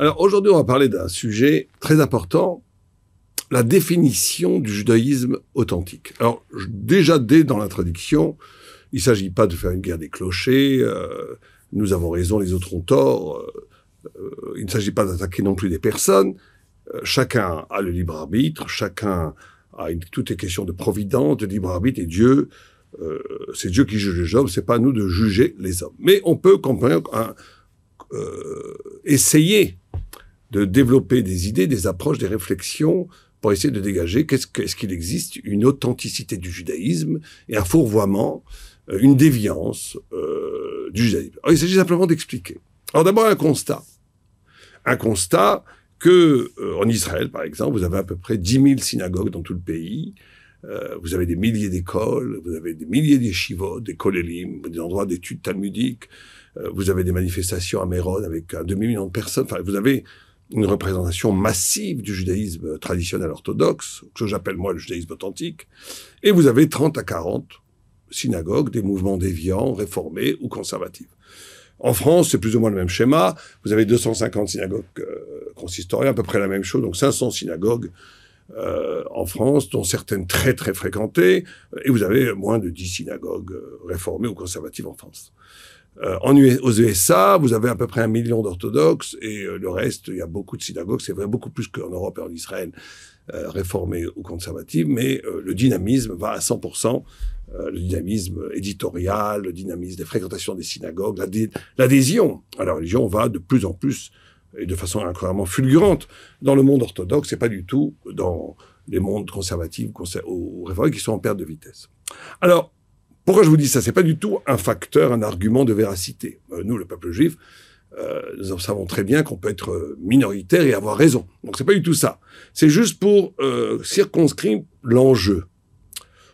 Alors aujourd'hui, on va parler d'un sujet très important, la définition du judaïsme authentique. Alors déjà dès dans l'introduction, il ne s'agit pas de faire une guerre des clochers, euh, nous avons raison, les autres ont tort, euh, euh, il ne s'agit pas d'attaquer non plus des personnes, chacun a le libre arbitre, chacun a une, tout est question de providence, de libre arbitre et Dieu. c'est Dieu qui juge les hommes, c'est pas à nous de juger les hommes. Mais on peut comprendre, un, essayer de développer des idées, des approches, des réflexions pour essayer de dégager qu'est-ce qu'est-ce qu'il existe une authenticité du judaïsme et un fourvoiement, euh, une déviance euh, du judaïsme. il s'agit simplement d'expliquer. Alors d'abord un constat, un constat que euh, en Israël par exemple, vous avez à peu près 10 000 synagogues dans tout le pays. Euh, vous avez des milliers d'écoles, vous avez des milliers d'échivotes, des kolélim, des endroits d'études talmudiques, vous avez des manifestations à Méron avec un demi-million de personnes. Enfin, vous avez une représentation massive du judaïsme traditionnel orthodoxe, que j'appelle moi le judaïsme authentique, et vous avez 30 à 40 synagogues des mouvements déviants, réformés ou conservatifs. En France, c'est plus ou moins le même schéma. Vous avez 250 synagogues euh, à peu près la même chose, donc 500 synagogues euh, en France, dont certaines très très fréquentées, et vous avez moins de 10 synagogues euh, réformées ou conservatives en France. Euh, en aux USA, vous avez à peu près un million d'orthodoxes et euh, le reste, il y a beaucoup de synagogues. C'est vrai, beaucoup plus qu'en Europe et en Israël, euh, ou conservatifs, Mais euh, le dynamisme va à 100%. le dynamisme éditorial, le dynamisme des fréquentations des synagogues, l'adhésion à la religion va de plus en plus et de façon incroyablement fulgurante dans le monde orthodoxe. C'est pas du tout dans les mondes conservatifs ou réformés qui sont en perte de vitesse. Alors, pourquoi je vous dis ça C'est pas du tout un facteur, un argument de véracité. Euh, nous, le peuple juif, euh, nous savons très bien qu'on peut être euh, minoritaire et avoir raison. Donc c'est pas du tout ça. C'est juste pour euh, circonscrire l'enjeu.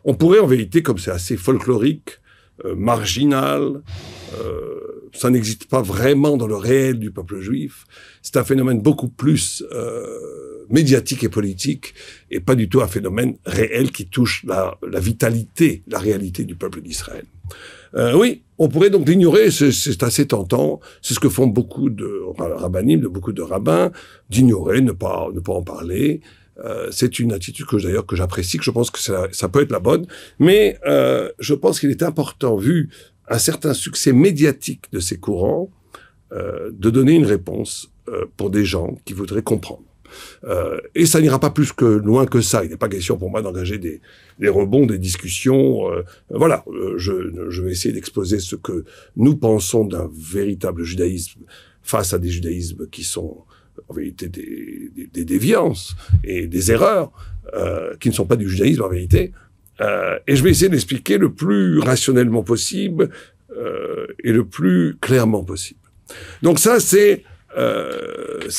On pourrait en vérité, comme c'est assez folklorique, euh, marginal, euh, ça n'existe pas vraiment dans le réel du peuple juif. C'est un phénomène beaucoup plus euh, médiatique et politique et pas du tout un phénomène réel qui touche la, la vitalité, la réalité du peuple d'Israël. Euh, oui, on pourrait donc l'ignorer, c'est assez tentant, c'est ce que font beaucoup de rabbinim, de beaucoup de rabbins, d'ignorer, ne pas, ne pas en parler. Euh, c'est une attitude que d'ailleurs que j'apprécie, que je pense que ça, ça, peut être la bonne, mais euh, je pense qu'il est important, vu un certain succès médiatique de ces courants, euh, de donner une réponse euh, pour des gens qui voudraient comprendre. Euh, et ça n'ira pas plus que loin que ça. Il n'est pas question pour moi d'engager des, rebonds, des discussions. voilà, je, vais essayer d'exposer ce que nous pensons d'un véritable judaïsme face à des judaïsmes qui sont en vérité des, des, des déviances et des erreurs qui ne sont pas du judaïsme en vérité. Euh, et je vais essayer d'expliquer le plus rationnellement possible euh, et le plus clairement possible. Donc ça, c'est... Euh,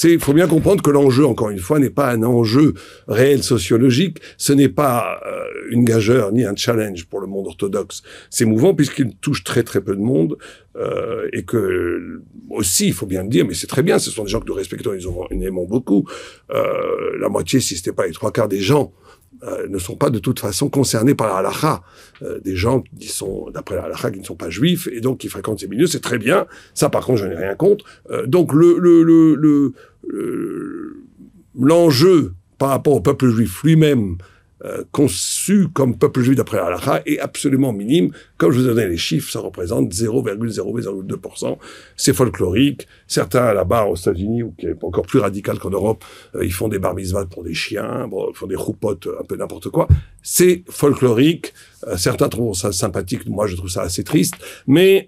il faut bien comprendre que l'enjeu, encore une fois, n'est pas un enjeu réel sociologique, ce n'est pas euh, une gageure ni un challenge pour le monde orthodoxe. C'est mouvant puisqu'il touche très très peu de monde euh, et que aussi, il faut bien le dire, mais c'est très bien, ce sont des gens que nous respectons, ils, ont, ils aimons beaucoup, euh, la moitié, si ce n'était pas les trois quarts des gens euh, ne sont pas de toute façon concernés par la halakha. Euh, des gens qui sont, d'après la halakha, qui ne sont pas juifs et donc qui fréquentent ces milieux, c'est très bien. Ça, par contre, je n'ai rien contre. Euh, donc, le, le, le, l'enjeu par rapport au peuple juif lui-même, euh, conçu comme peuple juif d'après Halacha est absolument minime. Comme je vous ai donné les chiffres, ça représente 0,002%. C'est folklorique. Certains là-bas aux États-Unis, ou qui est encore plus radical qu'en Europe, euh, ils font des barbizvats pour des chiens, ils font des roupotes, euh, un peu n'importe quoi. C'est folklorique. certains trouvent ça sympathique. Moi, je trouve ça assez triste. Mais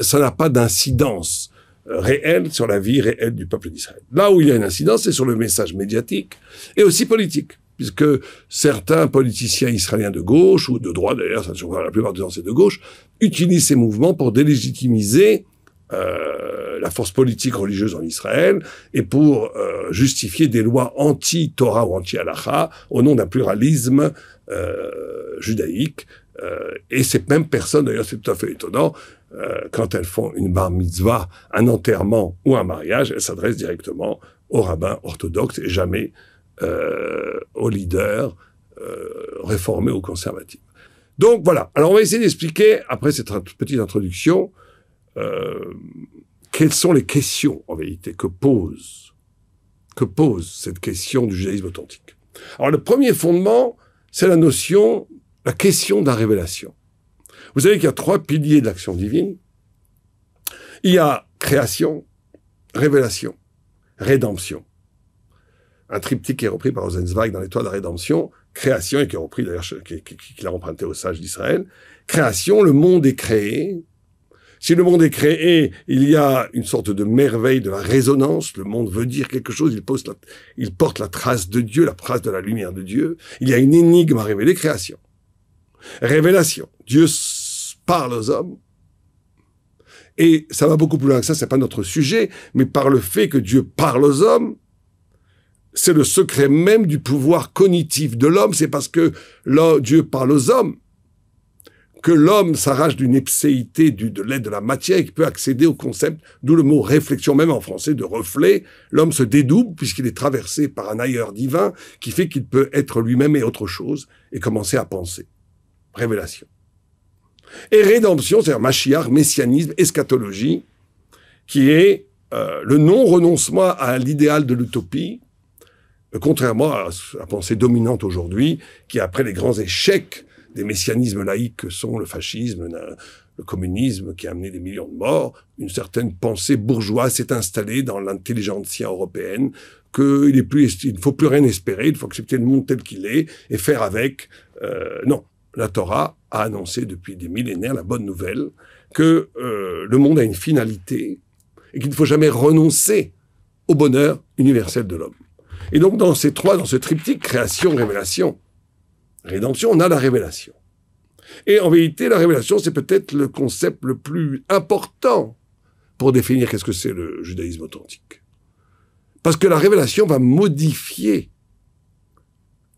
ça n'a pas d'incidence réelle sur la vie réelle du peuple d'Israël. Là où il y a une incidence, c'est sur le message médiatique et aussi politique puisque certains politiciens israéliens de gauche, ou de droite d'ailleurs, ça la plupart des gens c'est de gauche, utilisent ces mouvements pour délégitimiser euh, la force politique religieuse en Israël et pour euh, justifier des lois anti-Torah ou anti-Halacha au nom d'un pluralisme euh, judaïque. Euh, et ces mêmes personnes, d'ailleurs c'est tout à fait étonnant, euh, quand elles font une bar mitzvah, un enterrement ou un mariage, elles s'adressent directement aux rabbins orthodoxes et jamais euh, aux leaders euh, réformés ou conservatifs. Donc voilà. Alors on va essayer d'expliquer, après cette petite introduction, euh, quelles sont les questions en vérité que pose, que pose cette question du judaïsme authentique. Alors le premier fondement, c'est la notion, la question de la révélation. Vous savez qu'il y a trois piliers de l'action divine. Il y a création, révélation, rédemption un triptyque qui est repris par Rosenzweig dans l'Étoile de la Rédemption, création, et qui est repris d'ailleurs, qui, qui, emprunté aux sages d'Israël, création, le monde est créé. Si le monde est créé, il y a une sorte de merveille de la résonance, le monde veut dire quelque chose, il, il porte la trace de Dieu, la trace de la lumière de Dieu, il y a une énigme à révéler, création. Révélation, Dieu parle aux hommes, et ça va beaucoup plus loin que ça, c'est pas notre sujet, mais par le fait que Dieu parle aux hommes, c'est le secret même du pouvoir cognitif de l'homme. C'est parce que Dieu parle aux hommes que l'homme s'arrache d'une épséité de l'aide de la matière et qu'il peut accéder au concept, d'où le mot réflexion même en français de reflet. L'homme se dédouble puisqu'il est traversé par un ailleurs divin qui fait qu'il peut être lui-même et autre chose et commencer à penser. Révélation. Et rédemption, c'est-à-dire machiar, messianisme, eschatologie, qui est euh, le non-renoncement à l'idéal de l'utopie, contrairement à la pensée dominante aujourd'hui, qui après les grands échecs des messianismes laïques que sont le fascisme, le communisme qui a amené des millions de morts, une certaine pensée bourgeoise s'est installée dans l'intelligentsia européenne, qu'il ne faut plus rien espérer, il faut accepter le monde tel qu'il est et faire avec. Euh, non, la Torah a annoncé depuis des millénaires la bonne nouvelle que euh, le monde a une finalité et qu'il ne faut jamais renoncer au bonheur universel de l'homme. Et donc, dans ces trois, dans ce triptyque, création, révélation, rédemption, on a la révélation. Et en vérité, la révélation, c'est peut-être le concept le plus important pour définir qu'est-ce que c'est le judaïsme authentique. Parce que la révélation va modifier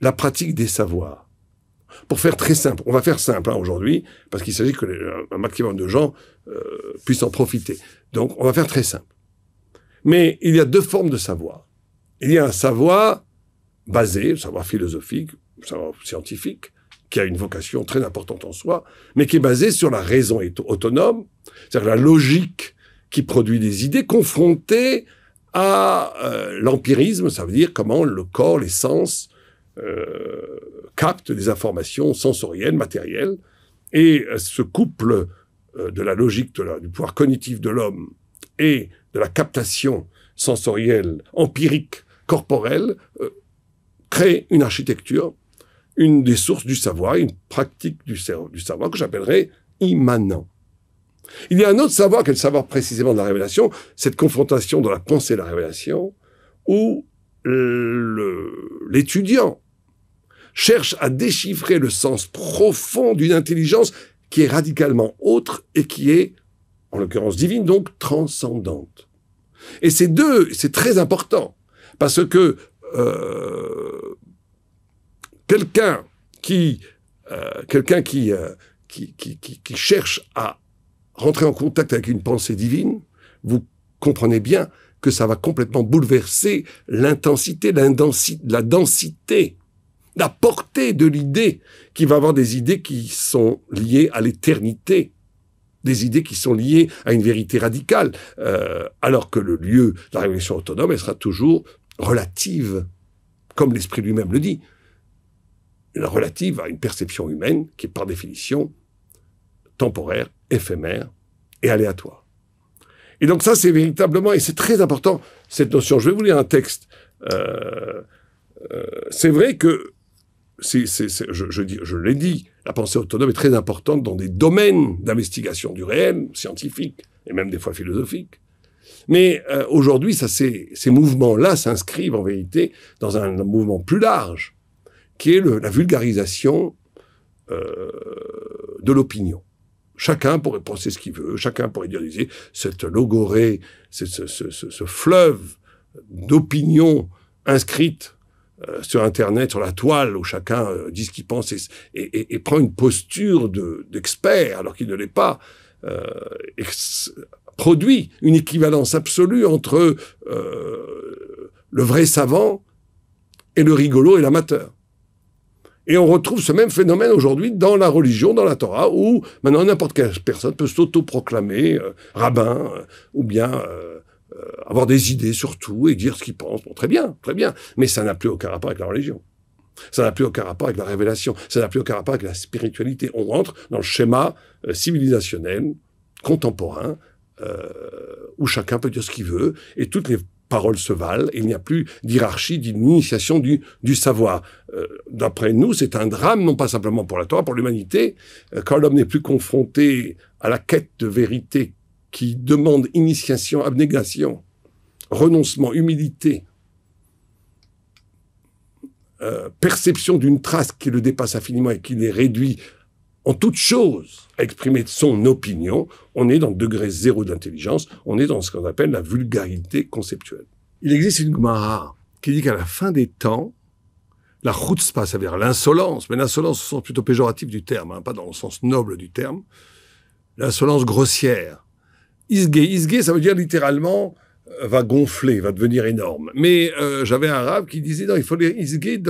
la pratique des savoirs. Pour faire très simple, on va faire simple hein, aujourd'hui, parce qu'il s'agit que euh, un maximum de gens euh, puissent en profiter. Donc, on va faire très simple. Mais il y a deux formes de savoir il y a un savoir basé, un savoir philosophique, un savoir scientifique, qui a une vocation très importante en soi, mais qui est basé sur la raison autonome, c'est-à-dire la logique qui produit des idées confrontées à euh, l'empirisme, ça veut dire comment le corps, les sens euh, captent des informations sensorielles, matérielles, et euh, ce couple de la logique, du pouvoir cognitif de l'homme et de la captation sensorielle, empirique corporel euh, crée une architecture, une des sources du savoir, une pratique du, du savoir que j'appellerais immanent. Il y a un autre savoir, qui le savoir précisément de la révélation, cette confrontation de la pensée et de la révélation, où euh, l'étudiant cherche à déchiffrer le sens profond d'une intelligence qui est radicalement autre et qui est, en l'occurrence divine, donc transcendante. Et ces deux, c'est très important. Parce que euh, quelqu'un qui, euh, quelqu'un euh, qui, qui, cherche à rentrer en contact avec une pensée divine, vous comprenez bien que ça va complètement bouleverser l'intensité, la densité, la portée de l'idée, qui va avoir des idées qui sont liées à l'éternité des idées qui sont liées à une vérité radicale, alors que le lieu de la révolution autonome, elle sera toujours relative, comme l'esprit lui-même le dit, relative à une perception humaine qui est par définition temporaire, éphémère et aléatoire. Et donc ça, c'est véritablement, et c'est très important, cette notion. Je vais vous lire un texte. Euh, euh, c'est vrai que, je, je l'ai dit, la pensée autonome est très importante dans des domaines d'investigation du réel, scientifique, et même des fois philosophique. Mais euh, aujourd'hui, ces mouvements-là s'inscrivent en vérité dans un, mouvement plus large, qui est le, la vulgarisation euh, de l'opinion. Chacun pourrait penser ce qu'il veut, chacun pourrait dire, cette logorée, ce, ce, ce, ce fleuve d'opinions inscrites euh, sur Internet, sur la toile, où chacun euh, dit ce qu'il pense et, et, et, prend une posture d'expert, alors qu'il ne l'est pas, euh, produit une équivalence absolue entre euh, le vrai savant et le rigolo et l'amateur. Et on retrouve ce même phénomène aujourd'hui dans la religion, dans la Torah, où maintenant n'importe quelle personne peut s'auto-proclamer euh, rabbin, euh, ou bien avoir des idées sur tout et dire ce qu'il pense. très bien, très bien. Mais ça n'a plus aucun rapport avec la religion. Ça n'a plus aucun rapport avec la révélation. Ça n'a plus aucun rapport avec la spiritualité. On rentre dans le schéma civilisationnel contemporain où chacun peut dire ce qu'il veut, et toutes les paroles se valent, il n'y a plus d'hierarchie, d'initiation du, savoir. Euh, d'après nous, c'est un drame, non pas simplement pour la Torah, pour l'humanité, euh, quand l'homme n'est plus confronté à la quête de vérité qui demande initiation, abnégation, renoncement, humilité, euh, perception d'une trace qui le dépasse infiniment et qui les réduit en toute chose exprimer son opinion, on est dans le degré zéro d'intelligence, on est dans ce qu'on appelle la vulgarité conceptuelle. Il existe une Gemara qui dit qu'à la fin des temps, la chutzpah, cest à dire l'insolence, mais l'insolence au sens plutôt péjoratif du terme, hein, pas dans le sens noble du terme, l'insolence grossière. Isgé, isge ça veut dire littéralement euh, va gonfler, va devenir énorme. Mais euh, j'avais un arabe qui disait, non, il faut les isgé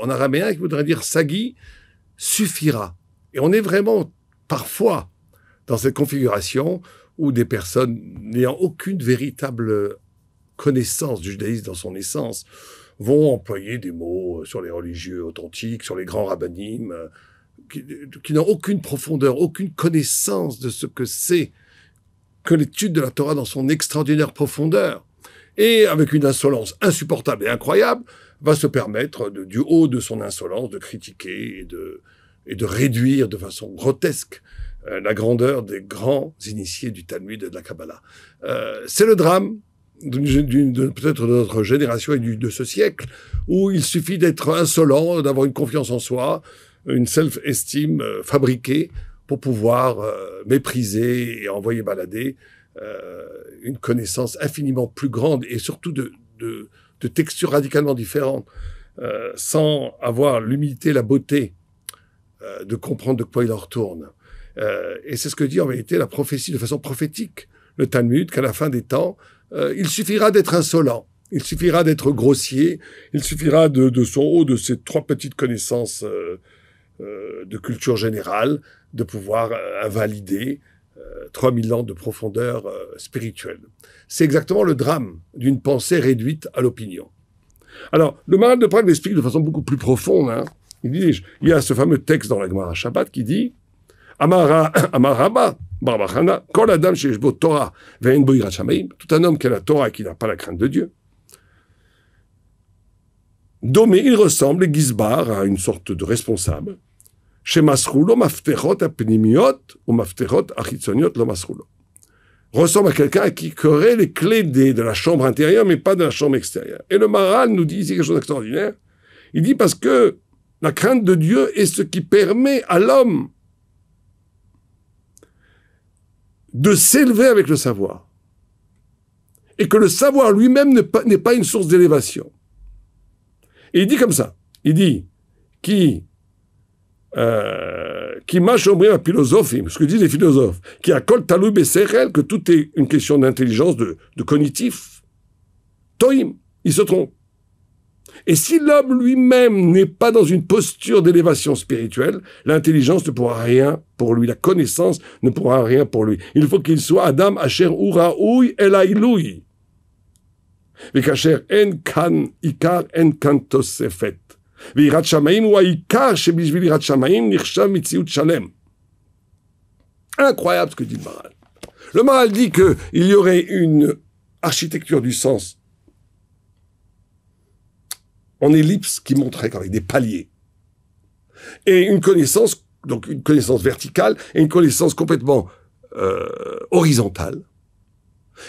en araméen, qui voudrait dire sagi, suffira. Et on est vraiment parfois dans cette configuration où des personnes n'ayant aucune véritable connaissance du judaïsme dans son essence vont employer des mots euh, sur les religieux authentiques, sur les grands rabbinimes, euh, qui, euh, qui n'ont aucune profondeur, aucune connaissance de ce que c'est que l'étude de la Torah dans son extraordinaire profondeur, et avec une insolence insupportable et incroyable, va se permettre, du haut de son insolence, de critiquer et de, et de réduire de façon grotesque euh, la grandeur des grands initiés du Talmud et de la Kabbalah. Euh, c'est le drame peut-être de notre génération et de ce siècle, où il suffit d'être insolent, d'avoir une confiance en soi, une self-estime euh, fabriquée pour pouvoir mépriser et envoyer balader une connaissance infiniment plus grande et surtout de, de, de textures radicalement différentes, sans avoir l'humilité, la beauté euh, de comprendre de quoi il en retourne. Euh, et c'est ce que dit en vérité la prophétie de façon prophétique, le Talmud, qu'à la fin des temps, euh, il suffira d'être insolent, il suffira d'être grossier, il suffira de, son haut, de ses trois petites connaissances de culture générale, de pouvoir invalider 3000 ans de profondeur spirituelle. C'est exactement le drame d'une pensée réduite à l'opinion. Alors, le mal de Prague l'explique de façon beaucoup plus profonde. Hein. Il y a ce fameux texte dans la Gemara Shabbat qui dit, Amara, Amaraba, Barbachana, quand la dame chez Torah, tout un homme qui a la Torah et qui n'a pas la crainte de Dieu, Domé, il ressemble, Gizbar, à une sorte de responsable. Chez Masroulo, Mafterot, Apnimiot, ou Mafterot, Achitzoniot, lo Ressemble à quelqu'un qui aurait les clés de la chambre intérieure, mais pas de la chambre extérieure. Et le Maral nous dit ici quelque chose d'extraordinaire. Il dit parce que la crainte de Dieu est ce qui permet à l'homme de s'élever avec le savoir. Et que le savoir lui-même n'est pas, une source d'élévation. Et il dit comme ça. Il dit, qui, euh, qui m'a à philosophie, ce que disent les philosophes, qui a et réel que tout est une question d'intelligence, de, de cognitif. Toim, il se trompe. Et si l'homme lui-même n'est pas dans une posture d'élévation spirituelle, l'intelligence ne pourra rien pour lui, la connaissance ne pourra rien pour lui. Il faut qu'il soit Adam Asher Ura, Ui, el Et En, Kan, Ikar, En, Kantos, Sefet. Incroyable ce que dit le moral. Le moral dit qu'il y aurait une architecture du sens en ellipse qui montrait avec des paliers. Et une connaissance, donc une connaissance verticale et une connaissance complètement euh, horizontale.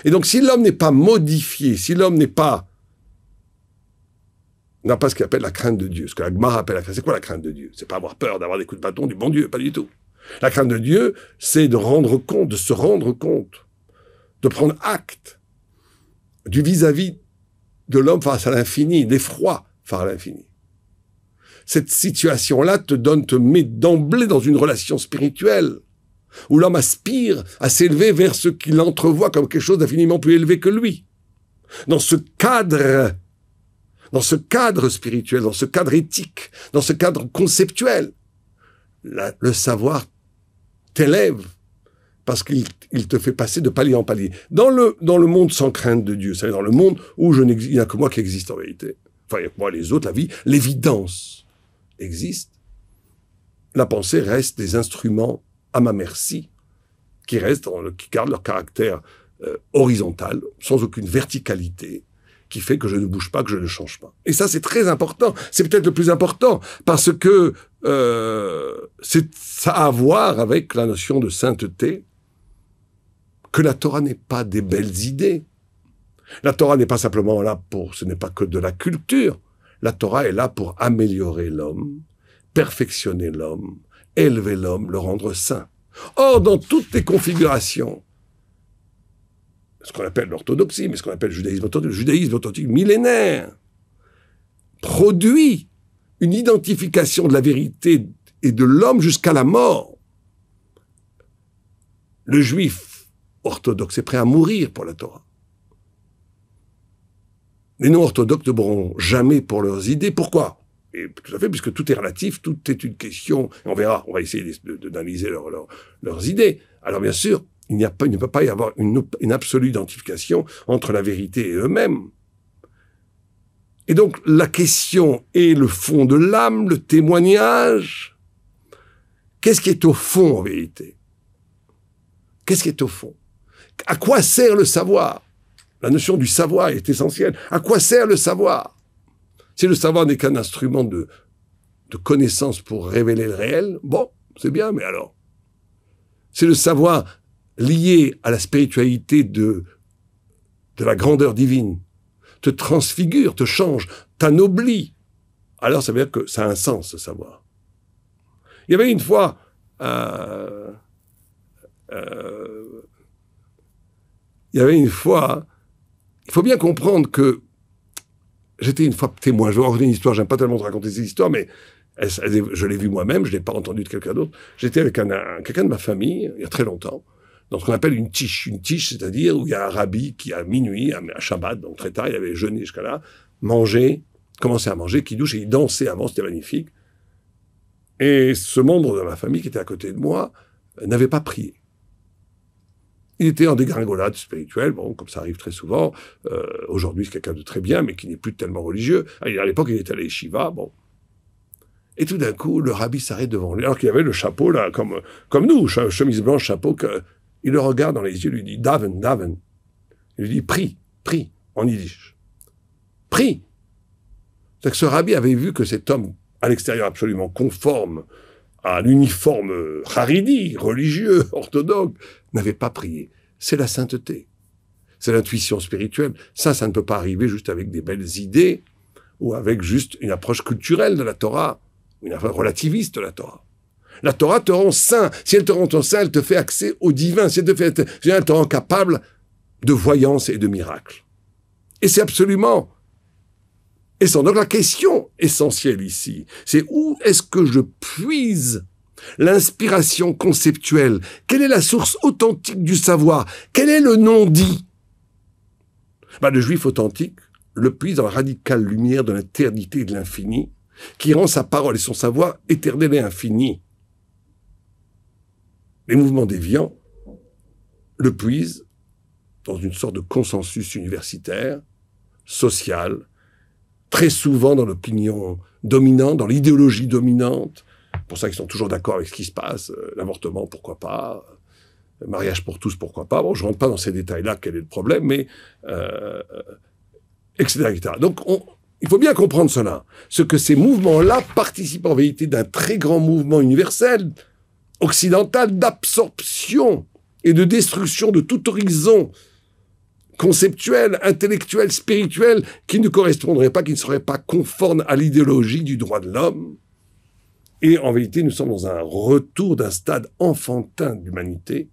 Et donc si l'homme n'est pas modifié, si l'homme n'est pas n'a pas ce qu'il appelle la crainte de Dieu, ce que la Gemara appelle la crainte. C'est quoi la crainte de Dieu C'est pas avoir peur d'avoir des coups de bâton du bon Dieu, pas du tout. La crainte de Dieu, c'est de rendre compte, de se rendre compte, de prendre acte du vis-à-vis -vis de l'homme face à l'infini, l'effroi, par l'infini. Cette situation-là te donne, te met d'emblée dans une relation spirituelle où l'homme aspire à s'élever vers ce qu'il entrevoit comme quelque chose d'infiniment plus élevé que lui. Dans ce cadre, dans ce cadre spirituel, dans ce cadre éthique, dans ce cadre conceptuel, le savoir t'élève parce qu'il te fait passer de palier en palier. Dans le, dans le monde sans crainte de Dieu, c'est-à-dire dans le monde où je il n'y a que moi qui existe en vérité enfin moi les autres, la vie, l'évidence existe. La pensée reste des instruments à ma merci, qui restent, qui gardent leur caractère euh, horizontal, sans aucune verticalité, qui fait que je ne bouge pas, que je ne change pas. Et ça, c'est très important. C'est peut-être le plus important parce que euh, c'est ça a à voir avec la notion de sainteté que la Torah n'est pas des belles idées. La Torah n'est pas simplement là pour, ce n'est pas que de la culture. La Torah est là pour améliorer l'homme, perfectionner l'homme, élever l'homme, le rendre saint. Or, dans toutes les configurations, ce qu'on appelle l'orthodoxie, mais ce qu'on appelle le judaïsme authentique, le judaïsme authentique millénaire, produit une identification de la vérité et de l'homme jusqu'à la mort. Le juif orthodoxe est prêt à mourir pour la Torah. Les non-orthodoxes ne mourront jamais pour leurs idées. Pourquoi et tout à fait, puisque tout est relatif, tout est une question. on verra, on va essayer d'analyser leurs idées. Alors bien sûr, il, n'y a pas, il ne peut pas y avoir une absolue identification entre la vérité et eux-mêmes. Et donc la question est le fond de l'âme, le témoignage. Qu'est-ce qui est au fond en vérité Qu'est-ce qui est au fond À quoi sert le savoir la notion du savoir est essentielle. À quoi sert le savoir Si le savoir n'est qu'un instrument de, connaissance pour révéler le réel, bon, c'est bien, mais alors C'est le savoir lié à la spiritualité de, de la grandeur divine, te transfigure, te change, t'anoblit. Alors ça veut dire que ça a un sens, ce savoir. Il y avait une fois euh, euh, il y avait une fois il faut bien comprendre que j'étais une fois témoin. Je vais raconter une histoire. J'aime pas tellement te raconter ces histoires, mais je l'ai vu moi-même. Je l'ai pas entendu de quelqu'un d'autre. J'étais avec quelqu'un de ma famille il y a très longtemps dans ce qu'on appelle une tiche. Une tiche, c'est-à-dire où il y a un rabbi qui, à minuit, à, Shabbat, donc très tard, il avait jeûné jusqu'à là, mangé, commencé à manger, qui douche, et il dansait avant, c'était magnifique. Et ce membre de ma famille qui était à côté de moi n'avait pas prié. Il était en dégringolade spirituelle, bon, comme ça arrive très souvent. Euh, aujourd'hui, c'est quelqu'un de très bien, mais qui n'est plus tellement religieux. À l'époque, il était allé à Shiva, bon. Et tout d'un coup, le rabbi s'arrête devant lui, alors qu'il avait le chapeau, là, comme, comme nous, chemise blanche, chapeau. Que... Il le regarde dans les yeux, lui dit Daven, Daven. Il lui dit Prie, prie, en yiddish. Prie cest que ce rabbi avait vu que cet homme, à l'extérieur absolument conforme, à l'uniforme haridi, religieux, orthodoxe, n'avait pas prié. C'est la sainteté. C'est l'intuition spirituelle. Ça, ça ne peut pas arriver juste avec des belles idées ou avec juste une approche culturelle de la Torah, une approche relativiste de la Torah. La Torah te rend saint. Si elle te rend saint, elle te fait accès au divin. Si elle te, fait, elle te rend capable de voyance et de miracles. Et c'est absolument donc la question essentielle ici, c'est où est-ce que je puise l'inspiration conceptuelle Quelle est la source authentique du savoir Quel est le non-dit ben, Le juif authentique le puise dans la radicale lumière de l'éternité et de l'infini, qui rend sa parole et son savoir éternel et infini. Les mouvements déviants le puisent dans une sorte de consensus universitaire, social, très souvent dans l'opinion dominante, dans l'idéologie dominante. Pour ça qu'ils sont toujours d'accord avec ce qui se passe. Euh, l'avortement, pourquoi pas le euh, Mariage pour tous, pourquoi pas Bon, je rentre pas dans ces détails-là, quel est le problème, mais etc., euh, etc., Donc, il faut bien comprendre cela. Ce que ces mouvements-là participent en vérité d'un très grand mouvement universel, occidental, d'absorption et de destruction de tout horizon conceptuel, intellectuel, spirituel, qui ne correspondrait pas, qui ne serait pas conforme à l'idéologie du droit de l'homme. Et en vérité, nous sommes dans un retour d'un stade enfantin d'humanité,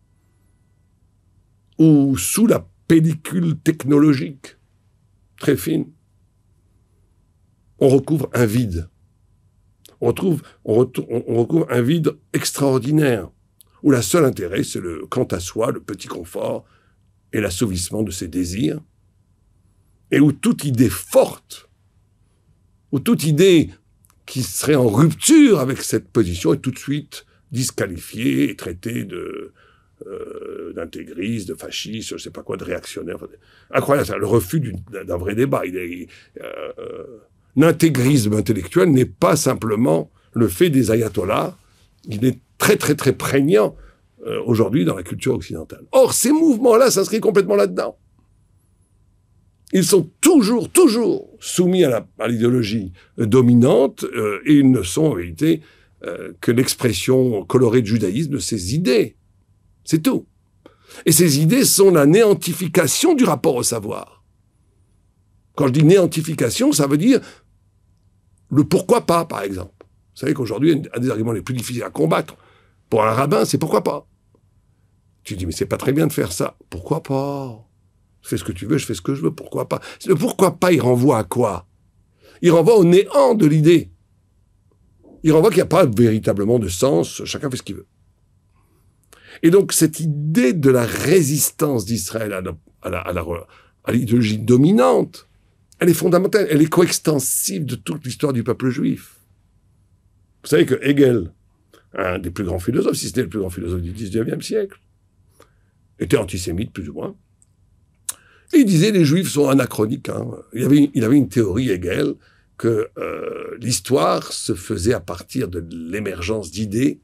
où, sous la pellicule technologique très fine, on recouvre un vide. On, on recouvre un vide extraordinaire, où la seule intérêt, c'est le quant à soi, le petit confort, et l'assouvissement de ses désirs, et où toute idée forte, où toute idée qui serait en rupture avec cette position est tout de suite disqualifiée et traitée de euh, d'intégriste, de fasciste, je ne sais pas quoi, de réactionnaire. Incroyable, incroyable, le refus d'un vrai débat. Euh, euh, l'intégrisme intellectuel n'est pas simplement le fait des ayatollahs, il est très très très prégnant euh, aujourd'hui dans la culture occidentale. Or, ces mouvements-là s'inscrivent complètement là-dedans. Ils sont toujours, toujours soumis à l'idéologie euh, dominante euh, et ils ne sont en réalité que l'expression colorée du judaïsme de ces idées. C'est tout. Et ces idées sont la néantification du rapport au savoir. Quand je dis néantification, ça veut dire le pourquoi pas, par exemple. Vous savez qu'aujourd'hui, un des arguments les plus difficiles à combattre, pour un rabbin, c'est pourquoi pas. Tu dis, mais c'est pas très bien de faire ça. Pourquoi pas Je fais ce que tu veux, je fais ce que je veux, pourquoi pas Le pourquoi pas, il renvoie à quoi Il renvoie au néant de l'idée. Il renvoie qu'il n'y a pas véritablement de sens, chacun fait ce qu'il veut. Et donc, cette idée de la résistance d'Israël à, à l'idéologie dominante, elle est fondamentale, elle est coextensive de toute l'histoire du peuple juif. Vous savez que Hegel, un des plus grands philosophes, si c'était le plus grand philosophe du 19e siècle, était antisémite plus ou moins. Et il disait les Juifs sont anachroniques. Hein. Il, avait, il, avait, une théorie Hegel que euh, l'histoire se faisait à partir de l'émergence d'idées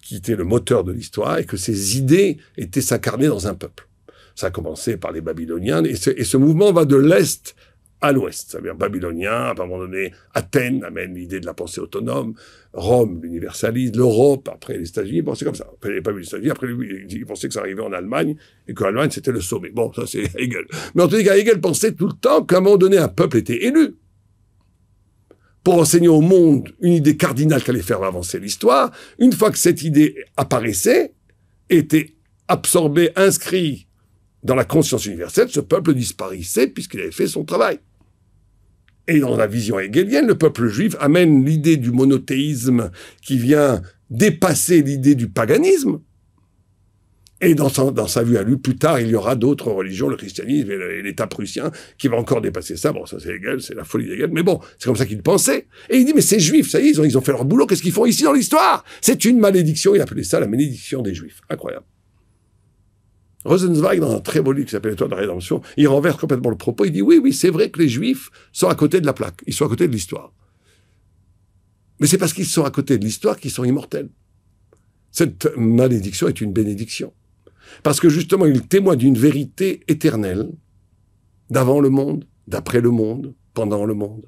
qui étaient le moteur de l'histoire et que ces idées étaient s'incarner dans un peuple. Ça a commencé par les Babyloniens et ce mouvement va de l'Est à l'ouest. Ça veut dire babylonien, à un moment donné, Athènes amène l'idée de la pensée autonome, Rome l'universalisme, l'Europe, après les États-Unis, bon, c'est comme ça. Après, les pas vu les États-Unis, il pensait que ça arrivait en Allemagne, et que l'Allemagne, c'était le sommet. Bon, ça, c'est Hegel. Mais en tout cas, Hegel pensait tout le temps qu'à un moment donné, un peuple était élu pour enseigner au monde une idée cardinale qui allait faire avancer l'histoire. Une fois que cette idée apparaissait, était absorbée, inscrite dans la conscience universelle, ce peuple disparaissait puisqu'il avait fait son travail. Et dans la vision hegelienne, le peuple juif amène l'idée du monothéisme qui vient dépasser l'idée du paganisme. Et dans sa, dans vue à lui, plus tard, il y aura d'autres religions, le christianisme et l'État prussien, qui vont encore dépasser ça. Bon, ça c'est Hegel, c'est la folie d'Hegel, mais bon, c'est comme ça qu'il pensait. Et il dit, mais ces juifs, ça y est, ils ont, ils ont fait leur boulot, qu'est-ce qu'ils font ici dans l'histoire C'est une malédiction, il appelait ça la malédiction des juifs. Incroyable. Rosenzweig, dans un très beau livre qui s'appelle Étoile de la Rédemption, il renverse complètement le propos. Il dit oui, oui, c'est vrai que les Juifs sont à côté de la plaque, ils sont à côté de l'histoire. Mais c'est parce qu'ils sont à côté de l'histoire qu'ils sont immortels. Cette malédiction est une bénédiction. Parce que justement, ils témoignent d'une vérité éternelle, d'avant le monde, d'après le monde, pendant le monde.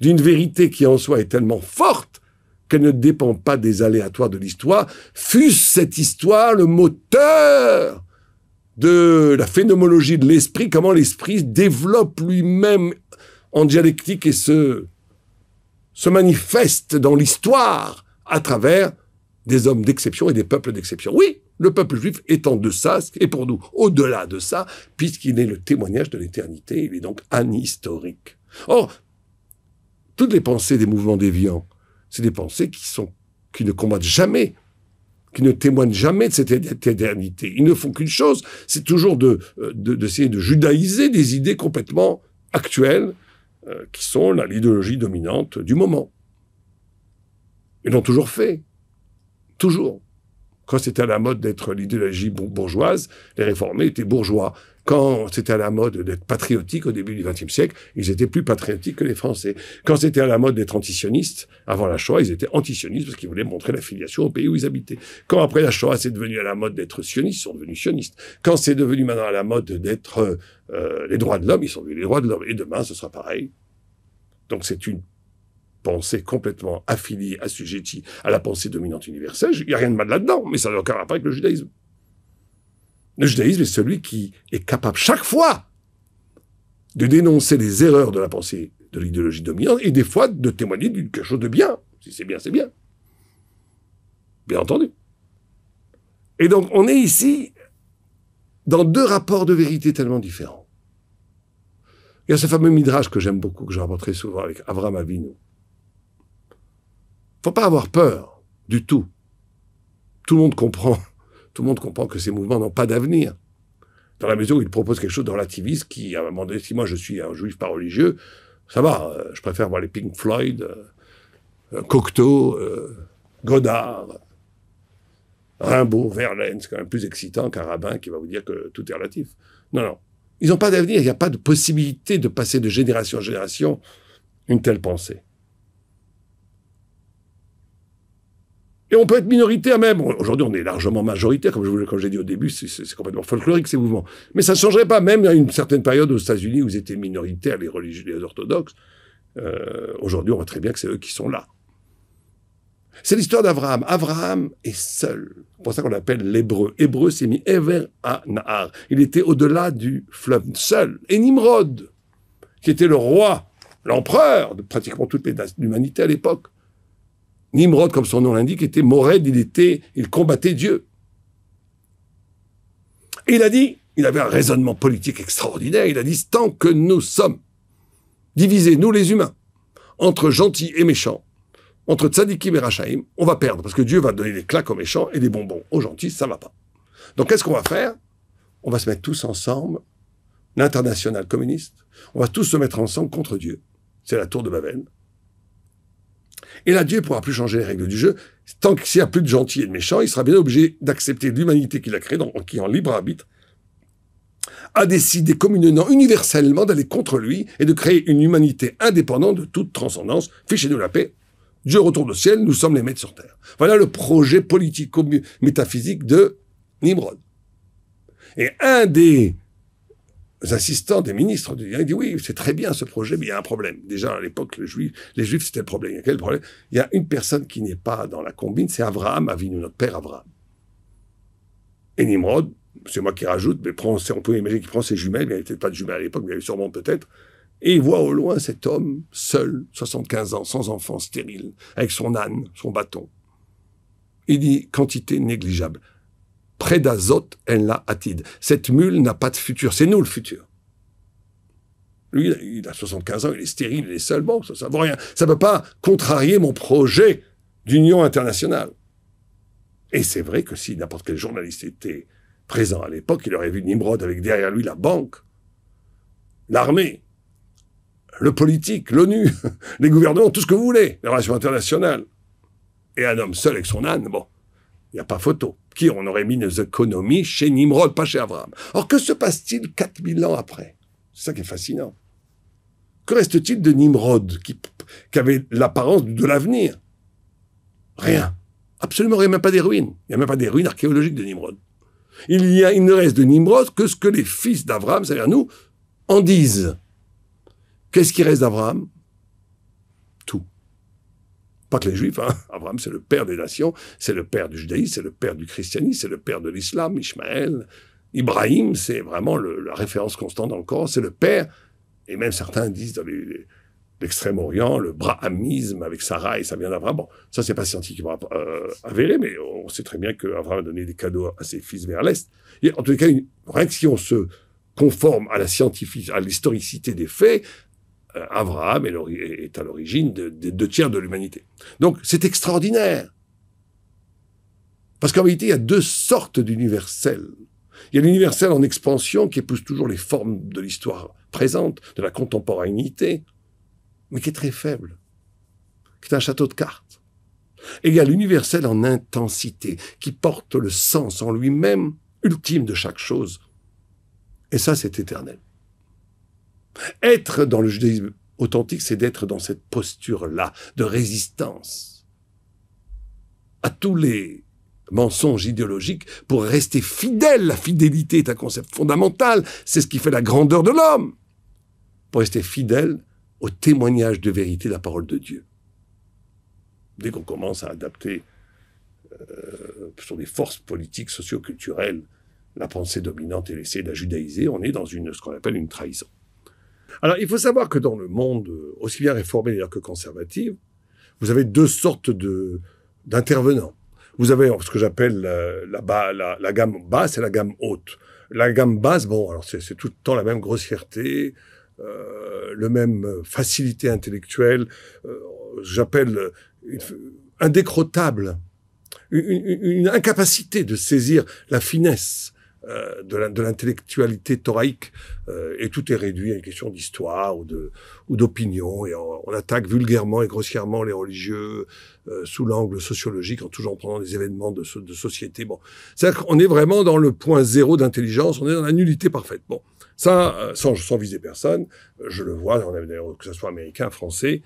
D'une vérité qui en soi est tellement forte qu'elle ne dépend pas des aléatoires de l'histoire, fût ce cette histoire le moteur de la phénoménologie de l'esprit, comment l'esprit développe lui-même en dialectique et se, manifeste dans l'histoire à travers des hommes d'exception et des peuples d'exception. Oui, le peuple juif est en deçà, et pour nous au-delà de ça, puisqu'il est le témoignage de l'éternité, il est donc anhistorique. Or, toutes les pensées des mouvements déviants, c'est des pensées qui, sont, qui ne combattent jamais qui ne témoignent jamais de cette éternité. Ils ne font qu'une chose, c'est toujours euh, d'essayer de, de judaïser des idées complètement actuelles, euh, qui sont l'idéologie dominante du moment. Ils l'ont toujours fait. Toujours. Quand c'était à la mode d'être l'idéologie bourgeoise, les réformés étaient bourgeois. Quand c'était à la mode d'être patriotique au début du XXe siècle, ils étaient plus patriotiques que les Français. Quand c'était à la mode d'être antisioniste avant la Shoah, ils étaient antisionistes parce qu'ils voulaient montrer l'affiliation au pays où ils habitaient. Quand après la Shoah, c'est devenu à la mode d'être sioniste ils sont devenus sionistes. Quand c'est devenu maintenant à la mode d'être euh, les droits de l'homme, ils sont devenus les droits de l'homme. Et demain, ce sera pareil. Donc c'est une pensée complètement affiliée, assujettie à la pensée dominante universelle, il n'y a rien de mal là-dedans, mais ça n'a aucun rapport avec le judaïsme. Le judaïsme est celui qui est capable chaque fois de dénoncer les erreurs de la pensée, de l'idéologie dominante, et des fois de témoigner d'une quelque chose de bien. Si c'est bien, c'est bien. Bien entendu. Et donc on est ici dans deux rapports de vérité tellement différents. Il y a ce fameux midrash que j'aime beaucoup, que je très souvent avec Avram Avino faut pas avoir peur du tout. Tout le monde comprend. Tout le monde comprend que ces mouvements n'ont pas d'avenir. Dans la mesure où ils proposent quelque chose de relativiste qui, à un moment donné, si moi je suis un juif pas religieux, ça va, euh, je préfère voir les Pink Floyd, euh, Cocteau, euh, Godard, Rimbaud, Verlaine, c'est quand même plus excitant qu'un rabbin qui va vous dire que tout est relatif. Non, non. Ils n'ont pas d'avenir, il n'y a pas de possibilité de passer de génération en génération une telle pensée. Et on peut être minoritaire même. Aujourd'hui, on est largement majoritaire, comme je vous, j'ai dit au début, c'est complètement folklorique ces mouvements. Mais ça ne changerait pas, même à une certaine période aux États-Unis où ils étaient minoritaires, les religieux, les orthodoxes. Euh, aujourd'hui, on voit très bien que c'est eux qui sont là. C'est l'histoire d'Abraham. Abraham est seul. C'est pour ça qu'on l'appelle l'hébreu. Hébreu, c'est mis Ever à Nahar. Il était au-delà du fleuve, seul. Et Nimrod, qui était le roi, l'empereur de pratiquement toutes les toute l'humanité à l'époque, Nimrod, comme son nom l'indique, était Mored, il il combattait Dieu. il a dit, il avait un raisonnement politique extraordinaire, il a dit, tant que nous sommes divisés, nous les humains, entre gentils et méchants, entre tzadikim et rachaim, on va perdre, parce que Dieu va donner des claques aux méchants et des bonbons aux gentils, ça va pas. Donc qu'est-ce qu'on va faire On va se mettre tous ensemble, l'international communiste, on va tous se mettre ensemble contre Dieu. C'est la tour de Babel. Et là, Dieu ne pourra plus changer les règles du jeu. Tant qu'il n'y a plus de gentils et de méchants, il sera bien obligé d'accepter l'humanité qu'il a créée, donc, qui en libre arbitre, a décidé communément, universellement, d'aller contre lui et de créer une humanité indépendante de toute transcendance. Fichez-nous la paix. Dieu retourne au ciel, nous sommes les maîtres sur terre. Voilà le projet politico-métaphysique de Nimrod. Et un des assistants des ministres il dit oui, c'est très bien ce projet, mais il y a un problème. Déjà, à l'époque, le juif, les juifs, c'était le problème. Il y a quel problème Il y a une personne qui n'est pas dans la combine, c'est Avraham Avinu, notre père Avraham. Et Nimrod, c'est moi qui rajoute, mais prend, on peut imaginer qu'il prend ses jumelles, mais il n'y avait pas de jumelles à l'époque, mais il y sûrement peut-être. Et il voit au loin cet homme, seul, 75 ans, sans enfant, stérile, avec son âne, son bâton. Il dit quantité négligeable près d'azote, en la atide. Cette mule n'a pas de futur, c'est nous le futur. Lui, il a 75 ans, il est stérile, il est seul, bon, ça ne vaut rien. Ça ne peut pas contrarier mon projet d'union internationale. Et c'est vrai que si n'importe quel journaliste était présent à l'époque, il aurait vu Nimrod avec derrière lui la banque, l'armée, le politique, l'ONU, les gouvernements, tout ce que vous voulez, les relations internationales. Et un homme seul avec son âne, bon, il n'y a pas photo. Qui on aurait mis nos économies chez Nimrod, pas chez Abraham. Or, que se passe-t-il 4000 ans après C'est ça qui est fascinant. Que reste-t-il de Nimrod qui, avait l'apparence de l'avenir Rien. Absolument rien, même pas des ruines. Il n'y a même pas des ruines archéologiques de Nimrod. Il, il ne reste de Nimrod que ce que les fils d'Abraham, c'est-à-dire nous, en disent. Qu'est-ce qui reste d'Abraham pas que les Juifs, hein. Abraham, c'est le père des nations, c'est le père du judaïsme, c'est le père du christianisme, c'est le père de l'islam, Ishmaël. Ibrahim, c'est vraiment la référence constante dans le Coran, c'est le père, et même certains disent dans l'Extrême-Orient, le brahamisme avec Sarah et ça vient d'Abraham. Bon, ça, c'est pas scientifiquement euh, avéré, mais on sait très bien qu'Abraham a donné des cadeaux à ses fils vers l'Est. En tout cas, rien que si on se conforme à la scientifique, à l'historicité des faits, euh, Abraham est, à l'origine des de deux tiers de l'humanité. Donc c'est extraordinaire. Parce qu'en réalité, il y a deux sortes d'universels. Il y a l'universel en expansion qui épouse toujours les formes de l'histoire présente, de la contemporanéité, mais qui est très faible, qui est un château de cartes. Et il y a l'universel en intensité, qui porte le sens en lui-même ultime de chaque chose. Et ça, c'est éternel. Être dans le judaïsme authentique, c'est d'être dans cette posture-là de résistance à tous les mensonges idéologiques pour rester fidèle. La fidélité est un concept fondamental, c'est ce qui fait la grandeur de l'homme. Pour rester fidèle au témoignage de vérité de la parole de Dieu. Dès qu'on commence à adapter euh, sur des forces politiques, socioculturelles, la pensée dominante et l'essai de la judaïser, on est dans une, ce qu'on appelle une trahison. Alors, il faut savoir que dans le monde, euh, aussi bien réformé que conservatif, vous avez deux sortes de, d'intervenants. Vous avez euh, ce que j'appelle la, gamme basse et la gamme haute. La gamme basse, bon, alors c'est, tout le temps la même grossièreté, euh, le même facilité intellectuelle, j'appelle indécrotable, une, incapacité de saisir la finesse, euh, de l'intellectualité toraïque euh, et tout est réduit à une question d'histoire ou de ou d'opinion et on, attaque vulgairement et grossièrement les religieux euh, sous l'angle sociologique en toujours prenant des événements de, de société bon c'est qu'on est vraiment dans le point zéro d'intelligence on est dans la nullité parfaite bon ça sans sans viser personne je le vois que ce soit américain français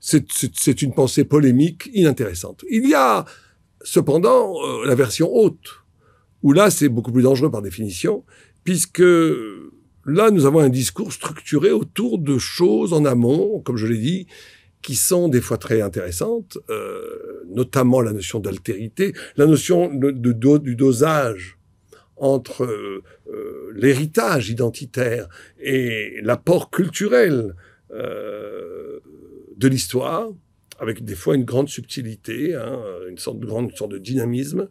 c'est une pensée polémique inintéressante il y a cependant la version haute où là c'est beaucoup plus dangereux par définition, puisque là nous avons un discours structuré autour de choses en amont, comme je l'ai dit, qui sont des fois très intéressantes, euh, notamment la notion d'altérité, la notion de, du dosage entre euh, euh, l'héritage identitaire et l'apport culturel de l'histoire, avec des fois une grande subtilité, hein, une sorte de grande une sorte de dynamisme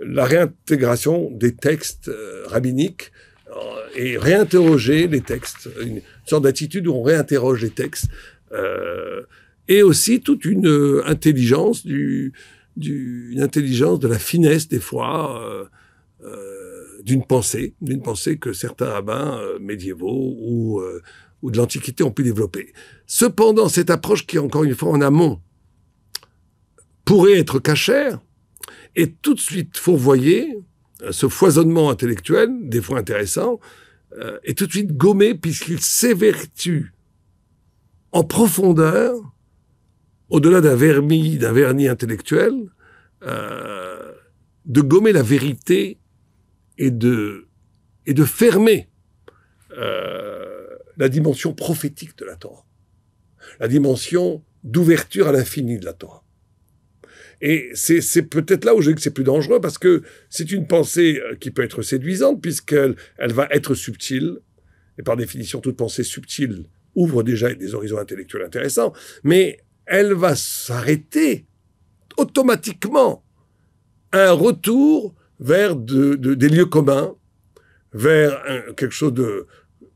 la réintégration des textes euh, rabbiniques euh, et réinterroger les textes, une sorte d'attitude où on réinterroge les textes, euh, et aussi toute une intelligence du, du, une intelligence de la finesse des fois d'une pensée, d'une pensée que certains rabbins médiévaux ou ou de l'Antiquité ont pu développer. Cependant, cette approche qui, encore une fois, en amont, pourrait être cachère, et tout de suite fourvoyé, euh, ce foisonnement intellectuel, des fois intéressant, euh, est tout de suite gommé puisqu'il s'évertue en profondeur, au-delà d'un vernis, d'un vernis intellectuel, euh, de gommer la vérité et de, et de fermer la dimension prophétique de la Torah, la dimension d'ouverture à l'infini de la Torah. Et c'est peut-être là où je dis que c'est plus dangereux, parce que c'est une pensée euh, qui peut être séduisante, puisqu'elle elle va être subtile. Et par définition, toute pensée subtile ouvre déjà des horizons intellectuels intéressants. Mais elle va s'arrêter automatiquement à un retour vers de, des lieux communs, vers quelque chose de,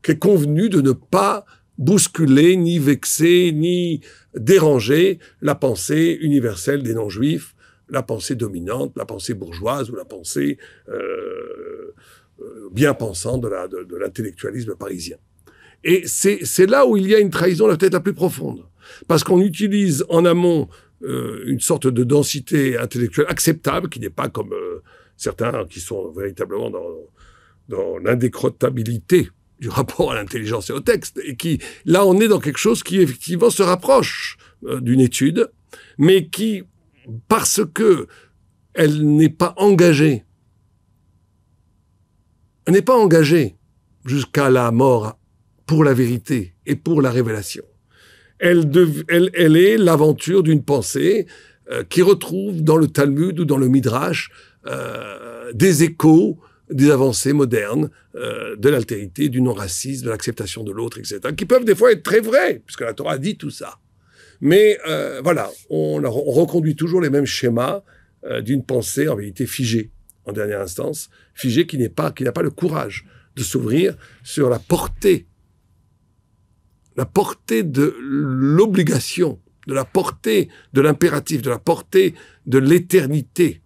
qui est convenu de ne pas bousculer, ni vexer, ni déranger la pensée universelle des non-juifs, la pensée dominante, la pensée bourgeoise ou la pensée euh, euh bien pensante de, la, de, l'intellectualisme parisien. Et c'est, là où il y a une trahison la tête la plus profonde. Parce qu'on utilise en amont euh, une sorte de densité intellectuelle acceptable, qui n'est pas comme euh, certains qui sont véritablement dans, dans l'indécrottabilité du rapport à l'intelligence et au texte, et qui, là, on est dans quelque chose qui, effectivement, se rapproche euh, d'une étude, mais qui, parce que elle n'est pas engagée, n'est pas engagée jusqu'à la mort pour la vérité et pour la révélation. Elle, est l'aventure d'une pensée euh, qui retrouve dans le Talmud ou dans le Midrash euh, des échos des avancées modernes euh, de l'altérité, du non-racisme, de l'acceptation de l'autre, etc., qui peuvent des fois être très vraies, puisque la Torah dit tout ça. Mais euh, voilà, on, reconduit toujours les mêmes schémas euh, d'une pensée en vérité figée, en dernière instance, figée qui n'est pas, qui n'a pas le courage de s'ouvrir sur la portée, la portée de l'obligation, de la portée de l'impératif, de la portée de l'éternité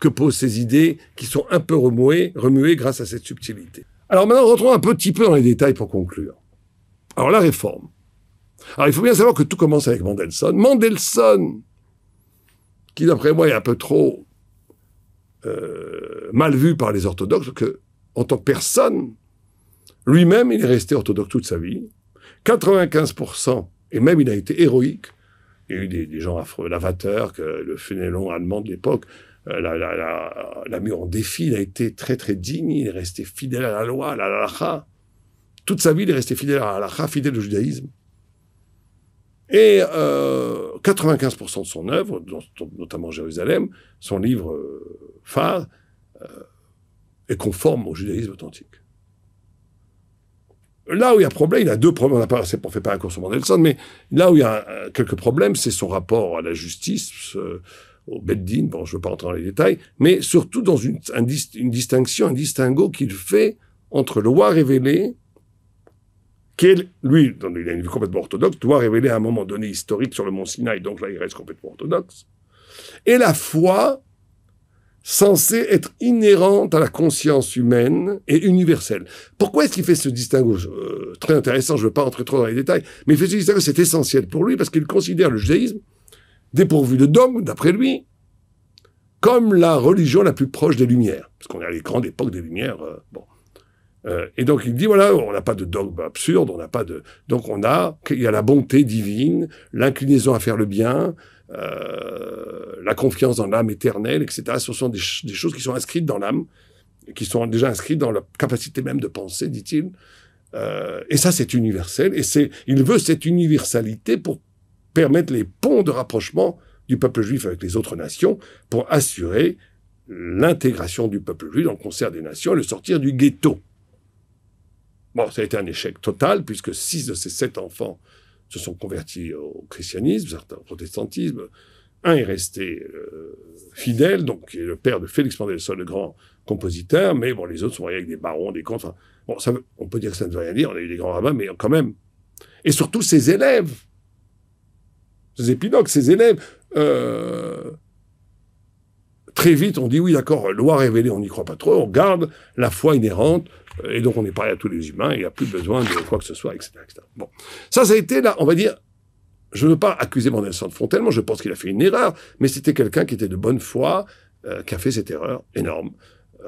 que posent ces idées qui sont un peu remuées, remuées grâce à cette subtilité. Alors maintenant, rentrons un petit peu dans les détails pour conclure. Alors la réforme. Alors il faut bien savoir que tout commence avec Mendelssohn. Mendelssohn, qui d'après moi est un peu trop euh, mal vu par les orthodoxes, que en tant que personne, lui-même, il est resté orthodoxe toute sa vie. 95%, et même il a été héroïque. Il y a eu des, gens affreux, l'avateur, que le funélon allemand de l'époque, euh, la, la, en défi, il a été très très digne, il est resté fidèle à la loi, à la Toute sa vie, il est resté fidèle à la halakha, fidèle au judaïsme. Et 95% euh, de son œuvre, notamment Jérusalem, son livre euh, phare, est conforme au judaïsme authentique. Là où il y a problème, il a deux problèmes, on n'a pas pas un cours sur Mandelson, mais là où il y a quelques problèmes, c'est son rapport à la justice au Beddin, bon, je ne veux pas entrer dans les détails, mais surtout dans une, une distinction, un distinguo qu'il fait entre loi révélée, est lui, il a une vue complètement orthodoxe, doit révélée à un moment donné historique sur le mont Sinaï, donc là il reste complètement orthodoxe, et la foi censée être inhérente à la conscience humaine et universelle. Pourquoi est-ce qu'il fait ce distinguo euh, Très intéressant, je ne veux pas entrer trop dans les détails, mais il fait ce distinguo, c'est essentiel pour lui parce qu'il considère le judaïsme dépourvu de dogme, d'après lui, comme la religion la plus proche des Lumières. Parce qu'on est à l'écran d'époque des Lumières. Euh, euh, et donc il dit voilà, on n'a pas de dogme absurde, on n'a pas de. Donc on a, il y a la bonté divine, l'inclinaison à faire le bien, euh, la confiance dans l'âme éternelle, etc. Ce sont des, choses qui sont inscrites dans l'âme, qui sont déjà inscrites dans la capacité même de penser, dit-il. et ça, c'est universel. Et c'est, il veut cette universalité pour permettre les ponts de rapprochement du peuple juif avec les autres nations pour assurer l'intégration du peuple juif dans le concert des nations et le sortir du ghetto. Bon, ça a été un échec total puisque six de ces sept enfants se sont convertis au christianisme, certains au protestantisme. Un est resté euh, fidèle, donc est le père de Félix Mendelssohn, le grand compositeur, mais bon, les autres sont allés avec des barons, des contres. Bon, on peut dire que ça ne veut rien dire, on a eu des grands rabbins, mais quand même. Et surtout, ses élèves épilogues, ces élèves. Euh, très vite, on dit oui, d'accord, loi révélée, on n'y croit pas trop, on garde la foi inhérente, euh, et donc on est pareil à tous les humains, il n'y a plus besoin de quoi que ce soit, etc., Bon. Ça, ça a été là, on va dire, je ne veux pas accuser Mandelson de tellement, je pense qu'il a fait une erreur, mais c'était quelqu'un qui était de bonne foi, euh, qui a fait cette erreur énorme.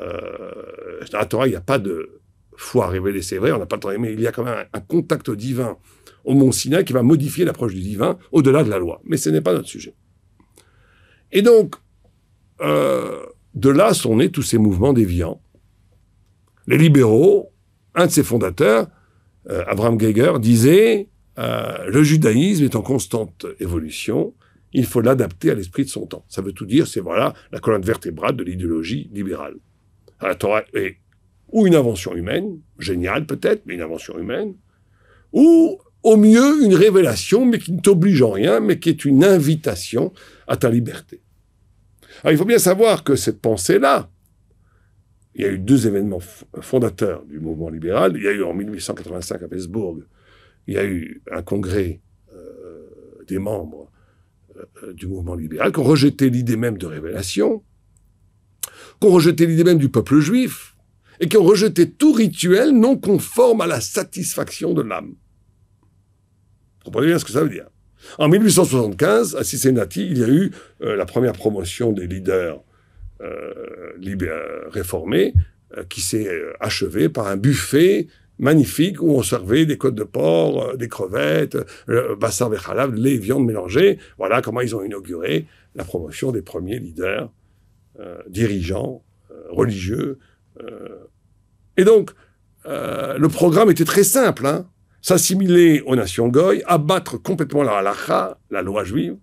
Euh, à Torah, il n'y a pas de foi révélée, c'est vrai, on n'a pas le temps, mais il y a quand même un contact divin au mont Sinaï qui va modifier l'approche du divin au-delà de la loi. Mais ce n'est pas notre sujet. Et donc, euh, de là sont nés tous ces mouvements déviants. Les libéraux, un de ses fondateurs, euh, Abraham Geiger, disait euh, Le judaïsme est en constante évolution, il faut l'adapter à l'esprit de son temps. Ça veut tout dire, c'est voilà la colonne vertébrale de l'idéologie libérale. La Torah est ou une invention humaine, géniale peut-être, mais une invention humaine, ou au mieux une révélation, mais qui ne t'oblige en rien, mais qui est une invitation à ta liberté. Alors il faut bien savoir que cette pensée-là, il y a eu deux événements fondateurs du mouvement libéral. Il y a eu en 1885 à Pittsburgh, il y a eu un congrès euh, des membres euh, du mouvement libéral qui ont rejeté l'idée même de révélation, qui ont rejeté l'idée même du peuple juif, et qui ont rejeté tout rituel non conforme à la satisfaction de l'âme comprenez bien ce que ça veut dire. En 1875, à Cincinnati, il y a eu euh, la première promotion des leaders euh, réformés euh, qui s'est euh, achevée par un buffet magnifique où on servait des côtes de porc, des crevettes, le bassin de les viandes mélangées. Voilà comment ils ont inauguré la promotion des premiers leaders dirigeants religieux. et donc, le programme était très simple. Hein s'assimiler aux nations goy, abattre complètement la halakha, la loi juive,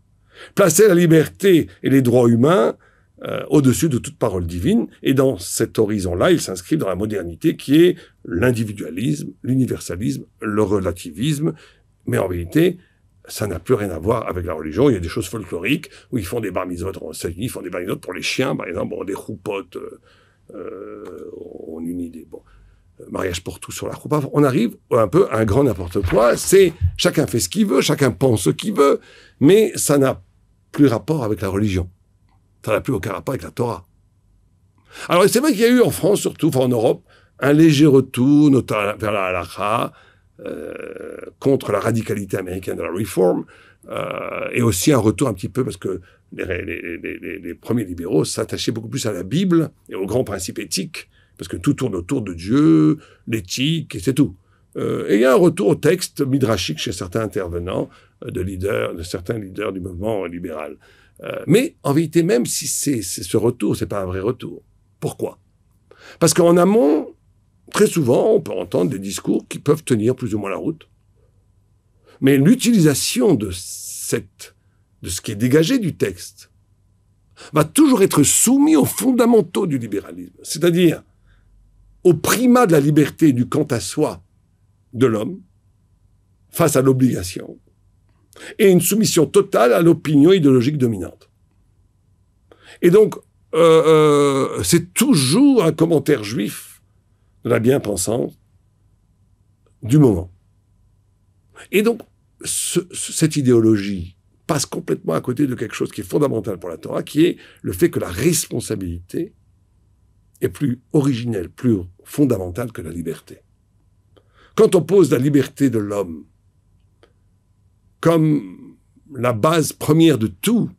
placer la liberté et les droits humains euh, au-dessus de toute parole divine. Et dans cet horizon-là, il s'inscrit dans la modernité qui est l'individualisme, l'universalisme, le relativisme. Mais en vérité, ça n'a plus rien à voir avec la religion. Il y a des choses folkloriques où ils font des bar en ils font des bar pour les chiens, par exemple, des roupotes, euh, euh, on unit des... Bon mariage pour tous sur la croix. On arrive un peu à un grand n'importe quoi. C'est chacun fait ce qu'il veut, chacun pense ce qu'il veut, mais ça n'a plus rapport avec la religion. Ça n'a plus aucun rapport avec la Torah. Alors c'est vrai qu'il y a eu en France, surtout, en Europe, un léger retour notamment vers la halakha, euh, contre la radicalité américaine de la réforme euh, et aussi un retour un petit peu parce que les, les premiers libéraux s'attachaient beaucoup plus à la Bible et aux grands principes éthiques parce que tout tourne autour de Dieu, l'éthique, et c'est tout. Euh, et il y a un retour au texte midrashique chez certains intervenants, euh, de, leaders, de certains leaders du mouvement libéral. Euh, mais en vérité, même si c'est ce retour, c'est pas un vrai retour. Pourquoi Parce qu'en amont, très souvent, on peut entendre des discours qui peuvent tenir plus ou moins la route. Mais l'utilisation de cette, de ce qui est dégagé du texte, va toujours être soumis aux fondamentaux du libéralisme. C'est-à-dire au primat de la liberté du quant à soi de l'homme face à l'obligation et une soumission totale à l'opinion idéologique dominante. Et donc, euh, euh, c'est toujours un commentaire juif de la bien-pensance du moment. Et donc, cette idéologie passe complètement à côté de quelque chose qui est fondamental pour la Torah, qui est le fait que la responsabilité est plus originel, plus fondamental que la liberté. Quand on pose la liberté de l'homme comme la base première de tout,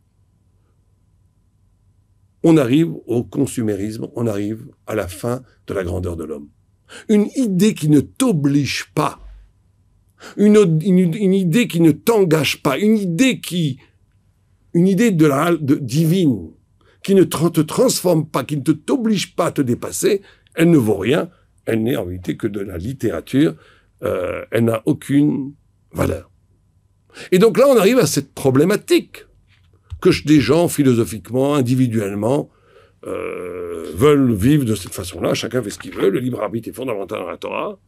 on arrive au consumérisme, on arrive à la fin de la grandeur de l'homme. Une idée qui ne t'oblige pas, une, idée qui ne t'engage pas, une idée qui, une idée de la divine qui ne te transforme pas, qui ne t'oblige pas à te dépasser, elle ne vaut rien. Elle n'est en réalité que de la littérature. Euh, elle n'a aucune valeur. Et donc là, on arrive à cette problématique que des gens, philosophiquement, individuellement, euh, veulent vivre de cette façon-là. Chacun fait ce qu'il veut. Le libre arbitre est fondamental dans la Torah.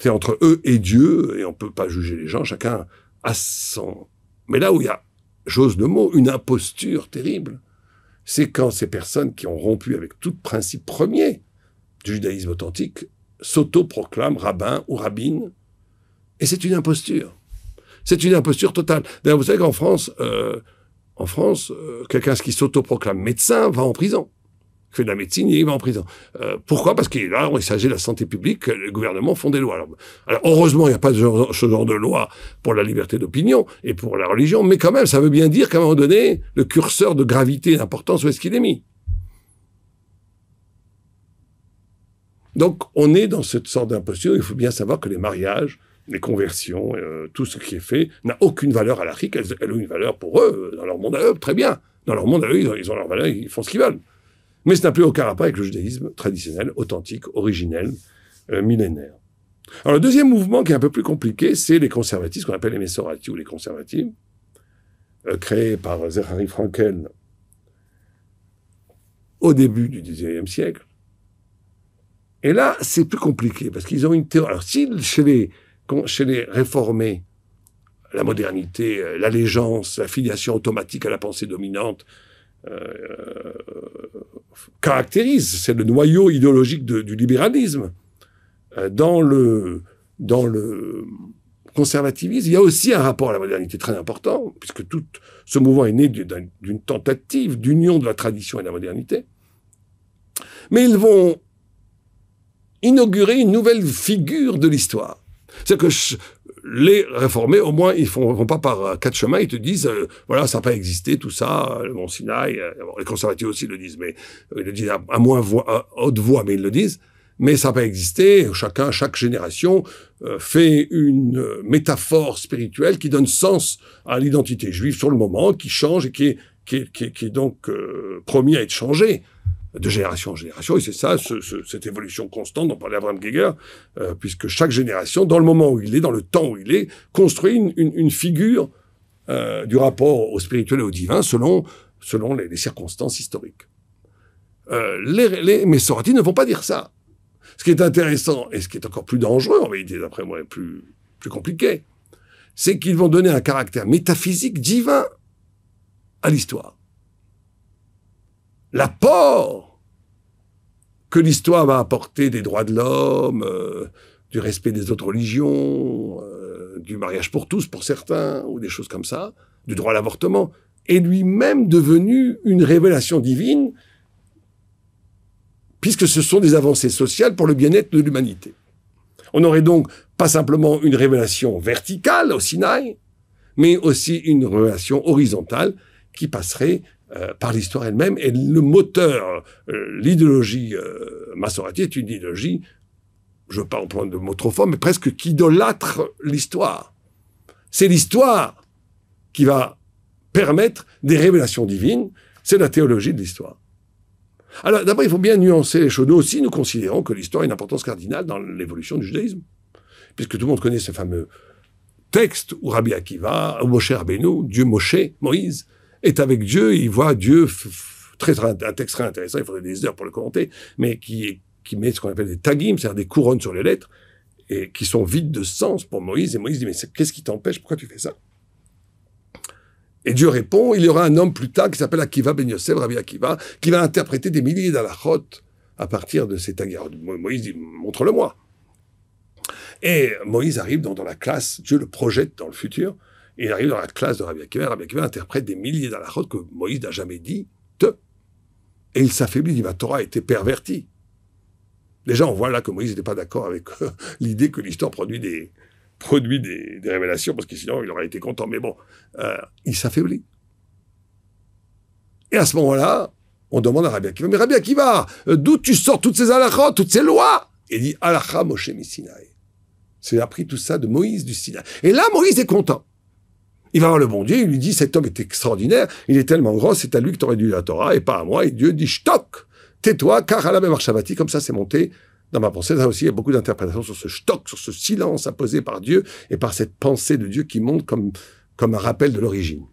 C'est entre eux et Dieu, et on ne peut pas juger les gens. Chacun a son. Mais là où il y a, j'ose le mot, une imposture terrible, c'est quand ces personnes qui ont rompu avec tout principe premier du judaïsme authentique s'auto-proclament rabbin ou rabbine. Et c'est une imposture. C'est une imposture totale. D'ailleurs, vous savez qu'en France, euh, en France, euh, quelqu'un qui s'auto-proclame médecin va en prison fait de la médecine il va en prison. Euh, pourquoi Parce qu'il là, il s'agit de la santé publique, le gouvernement font des lois. Alors, heureusement, il n'y a pas ce genre, de loi pour la liberté d'opinion et pour la religion, mais quand même, ça veut bien dire qu'à un moment donné, le curseur de gravité et d'importance, où est-ce qu'il est mis Donc, on est dans cette sorte d'imposture. Il faut bien savoir que les mariages, les conversions, euh, tout ce qui est fait, n'a aucune valeur à l'Afrique. Elles, elles, ont une valeur pour eux, dans leur monde à eux, très bien. Dans leur monde à eux, ils ont leur valeur, ils font ce qu'ils veulent. Mais ce n'a plus aucun rapport avec le judaïsme traditionnel, authentique, originel, euh, millénaire. Alors le deuxième mouvement qui est un peu plus compliqué, c'est les conservatistes, qu'on appelle les Messorati ou les conservatives, euh, créés par Zachary Frankel au début du 19 siècle. Et là, c'est plus compliqué, parce qu'ils ont une théorie. Alors si chez les, chez les réformés, la modernité, euh, l'allégeance, la filiation automatique à la pensée dominante, euh, caractérise, c'est le noyau idéologique du libéralisme. Euh, dans le dans le conservativisme, il y a aussi un rapport à la modernité très important, puisque tout ce mouvement est né d'une tentative d'union de la tradition et de la modernité. Mais ils vont inaugurer une nouvelle figure de l'histoire. C'est que les réformés, au moins, ils font, vont pas par euh, quatre chemins. Ils te disent, euh, voilà, ça n'a pas existé, tout ça, euh, le Mont Sinaï. les conservateurs aussi le disent, mais ils le disent à, moins haute voix, mais ils le disent. Mais ça n'a pas existé. Chacun, chaque génération fait une métaphore spirituelle qui donne sens à l'identité juive sur le moment, qui change et qui est, qui donc promis à être changé de génération en génération. Et c'est ça, cette évolution constante dont parlait Abraham Geiger, euh, puisque chaque génération, dans le moment où il est, dans le temps où il est, construit une, figure euh, du rapport au spirituel et au divin selon, selon les, circonstances historiques. Euh, les, les, mais Sorati ne vont pas dire ça. Ce qui est intéressant, et ce qui est encore plus dangereux, en réalité, d'après moi, plus, plus compliqué, c'est qu'ils vont donner un caractère métaphysique divin à l'histoire l'apport que l'histoire va apporter des droits de l'homme, euh, du respect des autres religions, euh, du mariage pour tous pour certains, ou des choses comme ça, du droit à l'avortement, est lui-même devenu une révélation divine, puisque ce sont des avancées sociales pour le bien-être de l'humanité. On aurait donc pas simplement une révélation verticale au Sinaï, mais aussi une révélation horizontale qui passerait euh, par l'histoire elle-même. Et le moteur, euh, l'idéologie euh, est une idéologie, je ne veux pas de mots trop forts, mais presque qui idolâtre l'histoire. C'est l'histoire qui va permettre des révélations divines, c'est la théologie de l'histoire. Alors d'abord, il faut bien nuancer les choses. Nous aussi, nous considérons que l'histoire a une importance cardinale dans l'évolution du judaïsme, puisque tout le monde connaît ce fameux texte où Rabbi Akiva, Moshe Rabbeinu, Dieu Moshe, Moïse, est avec Dieu, il voit Dieu, très, un texte très intéressant, il faudrait des heures pour le commenter, mais qui, qui met ce qu'on appelle des tagim, c'est-à-dire des couronnes sur les lettres, et qui sont vides de sens pour Moïse. Et Moïse dit, mais qu'est-ce qui t'empêche Pourquoi tu fais ça et Dieu répond, il y aura un homme plus tard qui s'appelle Akiva Ben Yosef, Rabbi Akiva, qui va interpréter des milliers d'alachot à partir de ces tagims. » Moïse dit, montre-le-moi. Et Moïse arrive dans, la classe, Dieu le projette dans le futur, il arrive dans la classe de Rabbi Akiva. Rabbi Akiva interprète des milliers d'alachot que Moïse n'a jamais dit. Et il s'affaiblit. Il dit, ma Torah a été pervertie. Déjà, on voit là que Moïse n'était pas d'accord avec euh, l'idée que l'histoire produit des, des, révélations, parce que sinon, il aurait été content. Mais bon, euh, il s'affaiblit. Et à ce moment-là, on demande à Rabbi Akiva, mais Rabbi Akiva, euh, d'où tu sors toutes ces alachot, toutes ces lois Et il dit, alacha Moshe Sinaï. C'est appris tout ça de Moïse du Sinaï. Et là, Moïse est content. Il va voir le bon Dieu, il lui dit, cet homme est extraordinaire, il est tellement grand, c'est à lui que tu aurais dû la Torah et pas à moi. Et Dieu dit, stock, tais-toi, car à la même comme ça c'est monté dans ma pensée. Là aussi, il y a beaucoup d'interprétations sur ce stock, sur ce silence imposé par Dieu et par cette pensée de Dieu qui monte comme, comme un rappel de l'origine.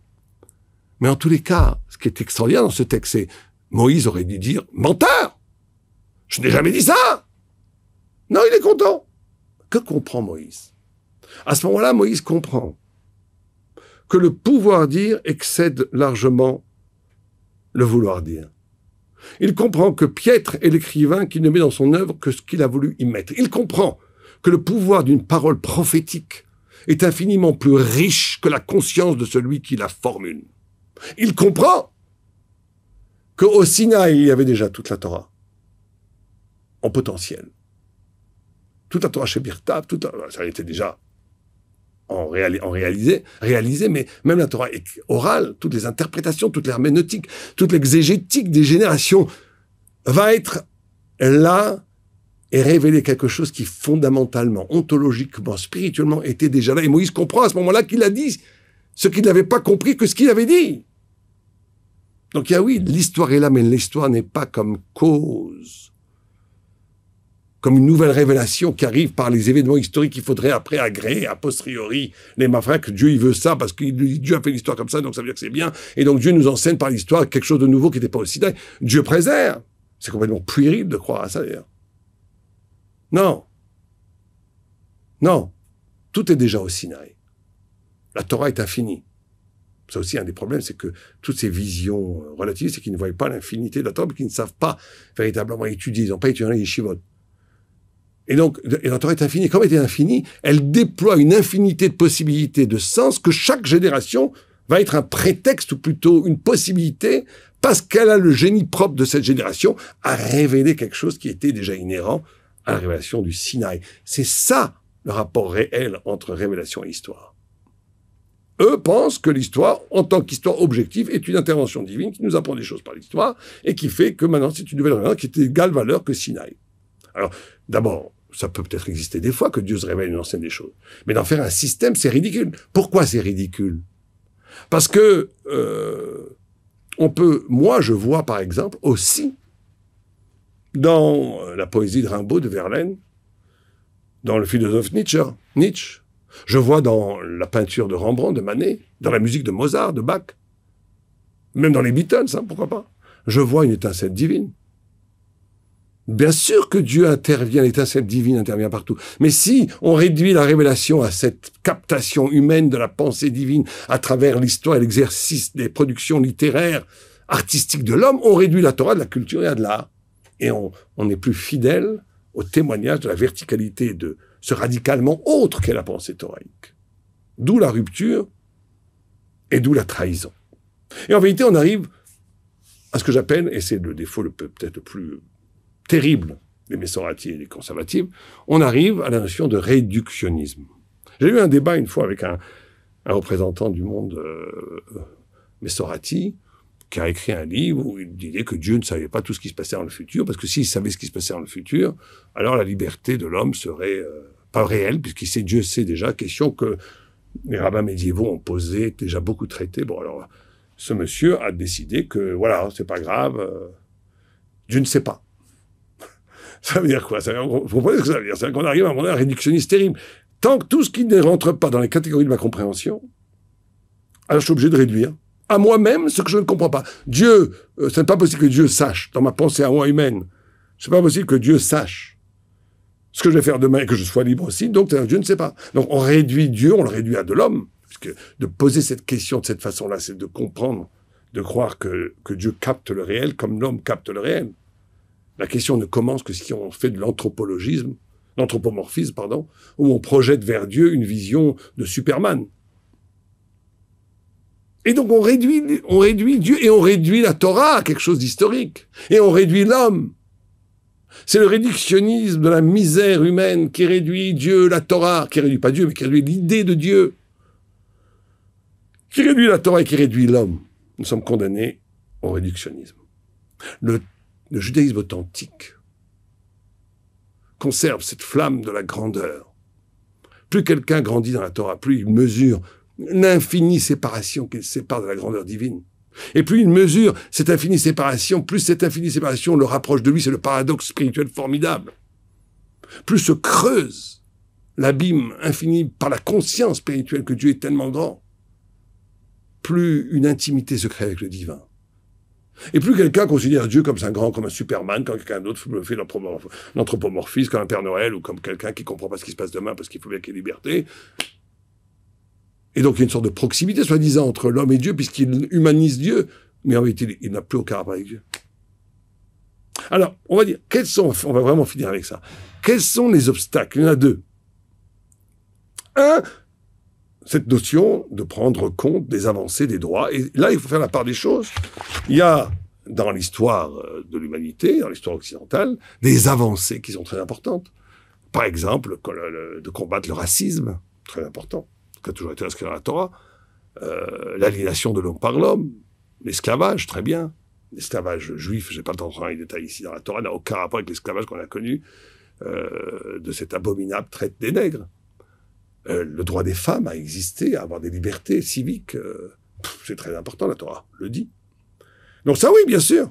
Mais en tous les cas, ce qui est extraordinaire dans ce texte, c'est Moïse aurait dû dire, menteur! Je n'ai jamais dit ça! Non, il est content. Que comprend Moïse? À ce moment-là, Moïse comprend que le pouvoir dire excède largement le vouloir dire. Il comprend que piètre est l'écrivain qui ne met dans son œuvre que ce qu'il a voulu y mettre. Il comprend que le pouvoir d'une parole prophétique est infiniment plus riche que la conscience de celui qui la formule. Il comprend qu'au Sinaï, il y avait déjà toute la Torah en potentiel. Toute la Torah chez birta tout la... ça était déjà en, en réalisé, mais même la Torah orale, toutes les interprétations, toutes toute l'herméneutique, toute l'exégétique des générations va être là et révéler quelque chose qui fondamentalement, ontologiquement, spirituellement était déjà là. Et Moïse comprend à ce moment-là qu'il a dit ce qu'il n'avait pas compris que ce qu'il avait dit. Donc, il y a oui, l'histoire est là, mais l'histoire n'est pas comme cause comme une nouvelle révélation qui arrive par les événements historiques qu'il faudrait après agréer, a posteriori, les mafras, que Dieu il veut ça, parce que Dieu a fait l'histoire comme ça, donc ça veut dire que c'est bien. Et donc Dieu nous enseigne par l'histoire quelque chose de nouveau qui n'était pas aussi Sinaï. Dieu préserve. C'est complètement puéril de croire à ça, d'ailleurs. Non. Non. Tout est déjà au Sinaï. La Torah est infinie. C'est aussi, un des problèmes, c'est que toutes ces visions euh, relatives, c'est qu'ils ne voient pas l'infinité de la Torah, mais qu'ils ne savent pas véritablement étudier. Ils n'ont pas étudié les et donc, et est infinie. Comme elle est infinie, elle déploie une infinité de possibilités, de sens que chaque génération va être un prétexte ou plutôt une possibilité parce qu'elle a le génie propre de cette génération à révéler quelque chose qui était déjà inhérent à la révélation du Sinaï. C'est ça le rapport réel entre révélation et histoire. Eux pensent que l'histoire, en tant qu'histoire objective, est une intervention divine qui nous apprend des choses par l'histoire et qui fait que maintenant c'est une nouvelle révélation qui est égale valeur que Sinaï. Alors, d'abord, ça peut peut-être exister des fois que Dieu se révèle une ancienne des choses. Mais d'en faire un système, c'est ridicule. Pourquoi c'est ridicule Parce que euh, on peut, moi, je vois par exemple aussi dans euh, la poésie de Rimbaud, de Verlaine, dans le philosophe Nietzsche, Nietzsche, je vois dans la peinture de Rembrandt, de Manet, dans la musique de Mozart, de Bach, même dans les Beatles, hein, pourquoi pas. Je vois une étincelle divine. Bien sûr que Dieu intervient, l'étincelle divine intervient partout. Mais si on réduit la révélation à cette captation humaine de la pensée divine à travers l'histoire et l'exercice des productions littéraires, artistiques de l'homme, on réduit la Torah de la culture et à de l'art. Et on n'est plus fidèle au témoignage de la verticalité de ce radicalement autre qu'est la pensée thoraïque. D'où la rupture et d'où la trahison. Et en vérité, on arrive à ce que j'appelle, et c'est le défaut peut-être le plus terrible des Messorati et des conservatifs, on arrive à la notion de réductionnisme. J'ai eu un débat une fois avec un, représentant du monde euh, Messorati, qui a écrit un livre où il disait que Dieu ne savait pas tout ce qui se passait dans le futur, parce que s'il savait ce qui se passait dans le futur, alors la liberté de l'homme serait euh, pas réelle, puisqu'il sait, Dieu sait déjà, question que les rabbins médiévaux ont posée, déjà beaucoup traité Bon, alors, ce monsieur a décidé que, voilà, c'est pas grave, euh, Dieu ne sait pas. Ça veut dire quoi ça veut Vous comprenez ce que ça veut dire C'est qu'on arrive à un moment réductionniste terrible. Tant que tout ce qui ne rentre pas dans les catégories de ma compréhension, alors ah, je suis obligé de réduire à moi-même ce que je ne comprends pas. Dieu, euh, c'est pas possible que Dieu sache, dans ma pensée à moi humaine, n'est pas possible que Dieu sache ce que je vais faire demain et que je sois libre aussi, donc Dieu ne sait pas. Donc on réduit Dieu, on le réduit à de l'homme, puisque de poser cette question de cette façon-là, c'est de comprendre, de croire que, que Dieu capte le réel comme l'homme capte le réel. La question ne commence que si on fait de l'anthropologisme, l'anthropomorphisme, pardon, où on projette vers Dieu une vision de Superman. Et donc on réduit, on réduit Dieu et on réduit la Torah à quelque chose d'historique. Et on réduit l'homme. C'est le réductionnisme de la misère humaine qui réduit Dieu, la Torah, qui réduit pas Dieu, mais qui réduit l'idée de Dieu. Qui réduit la Torah et qui réduit l'homme. Nous sommes condamnés au réductionnisme. Le le judaïsme authentique conserve cette flamme de la grandeur. Plus quelqu'un grandit dans la Torah, plus il mesure l'infinie séparation qu'il sépare de la grandeur divine. Et plus il mesure cette infinie séparation, plus cette infinie séparation le rapproche de lui, c'est le paradoxe spirituel formidable. Plus se creuse l'abîme infini par la conscience spirituelle que Dieu est tellement grand, plus une intimité se crée avec le divin. Et plus quelqu'un considère Dieu comme un grand, comme un Superman, quand quelqu'un d'autre fait l'anthropomorphisme, comme un Père Noël ou comme quelqu'un qui comprend pas ce qui se passe demain parce qu'il faut bien qu'il y ait liberté. Et donc il y a une sorte de proximité, soi-disant, entre l'homme et Dieu, puisqu'il humanise Dieu, mais en réalité, il n'a plus aucun rapport avec Dieu. Alors, on va dire, quels sont, on va vraiment finir avec ça. Quels sont les obstacles Il y en a deux. Un, cette notion de prendre compte des avancées des droits. Et là, il faut faire la part des choses. Il y a dans l'histoire euh, de l'humanité, dans l'histoire occidentale, des avancées qui sont très importantes. Par exemple, de combattre le racisme, très important, qui a toujours été inscrit dans la Torah. Euh, l'aliénation de l'homme par l'homme, l'esclavage, très bien. L'esclavage juif, n'ai pas le temps de rentrer les détails ici dans la Torah, n'a aucun rapport avec l'esclavage qu'on a connu euh, de cette abominable traite des nègres. Euh, le droit des femmes à exister, à avoir des libertés civiques, euh, c'est très important, la Torah le dit. Donc ça oui, bien sûr.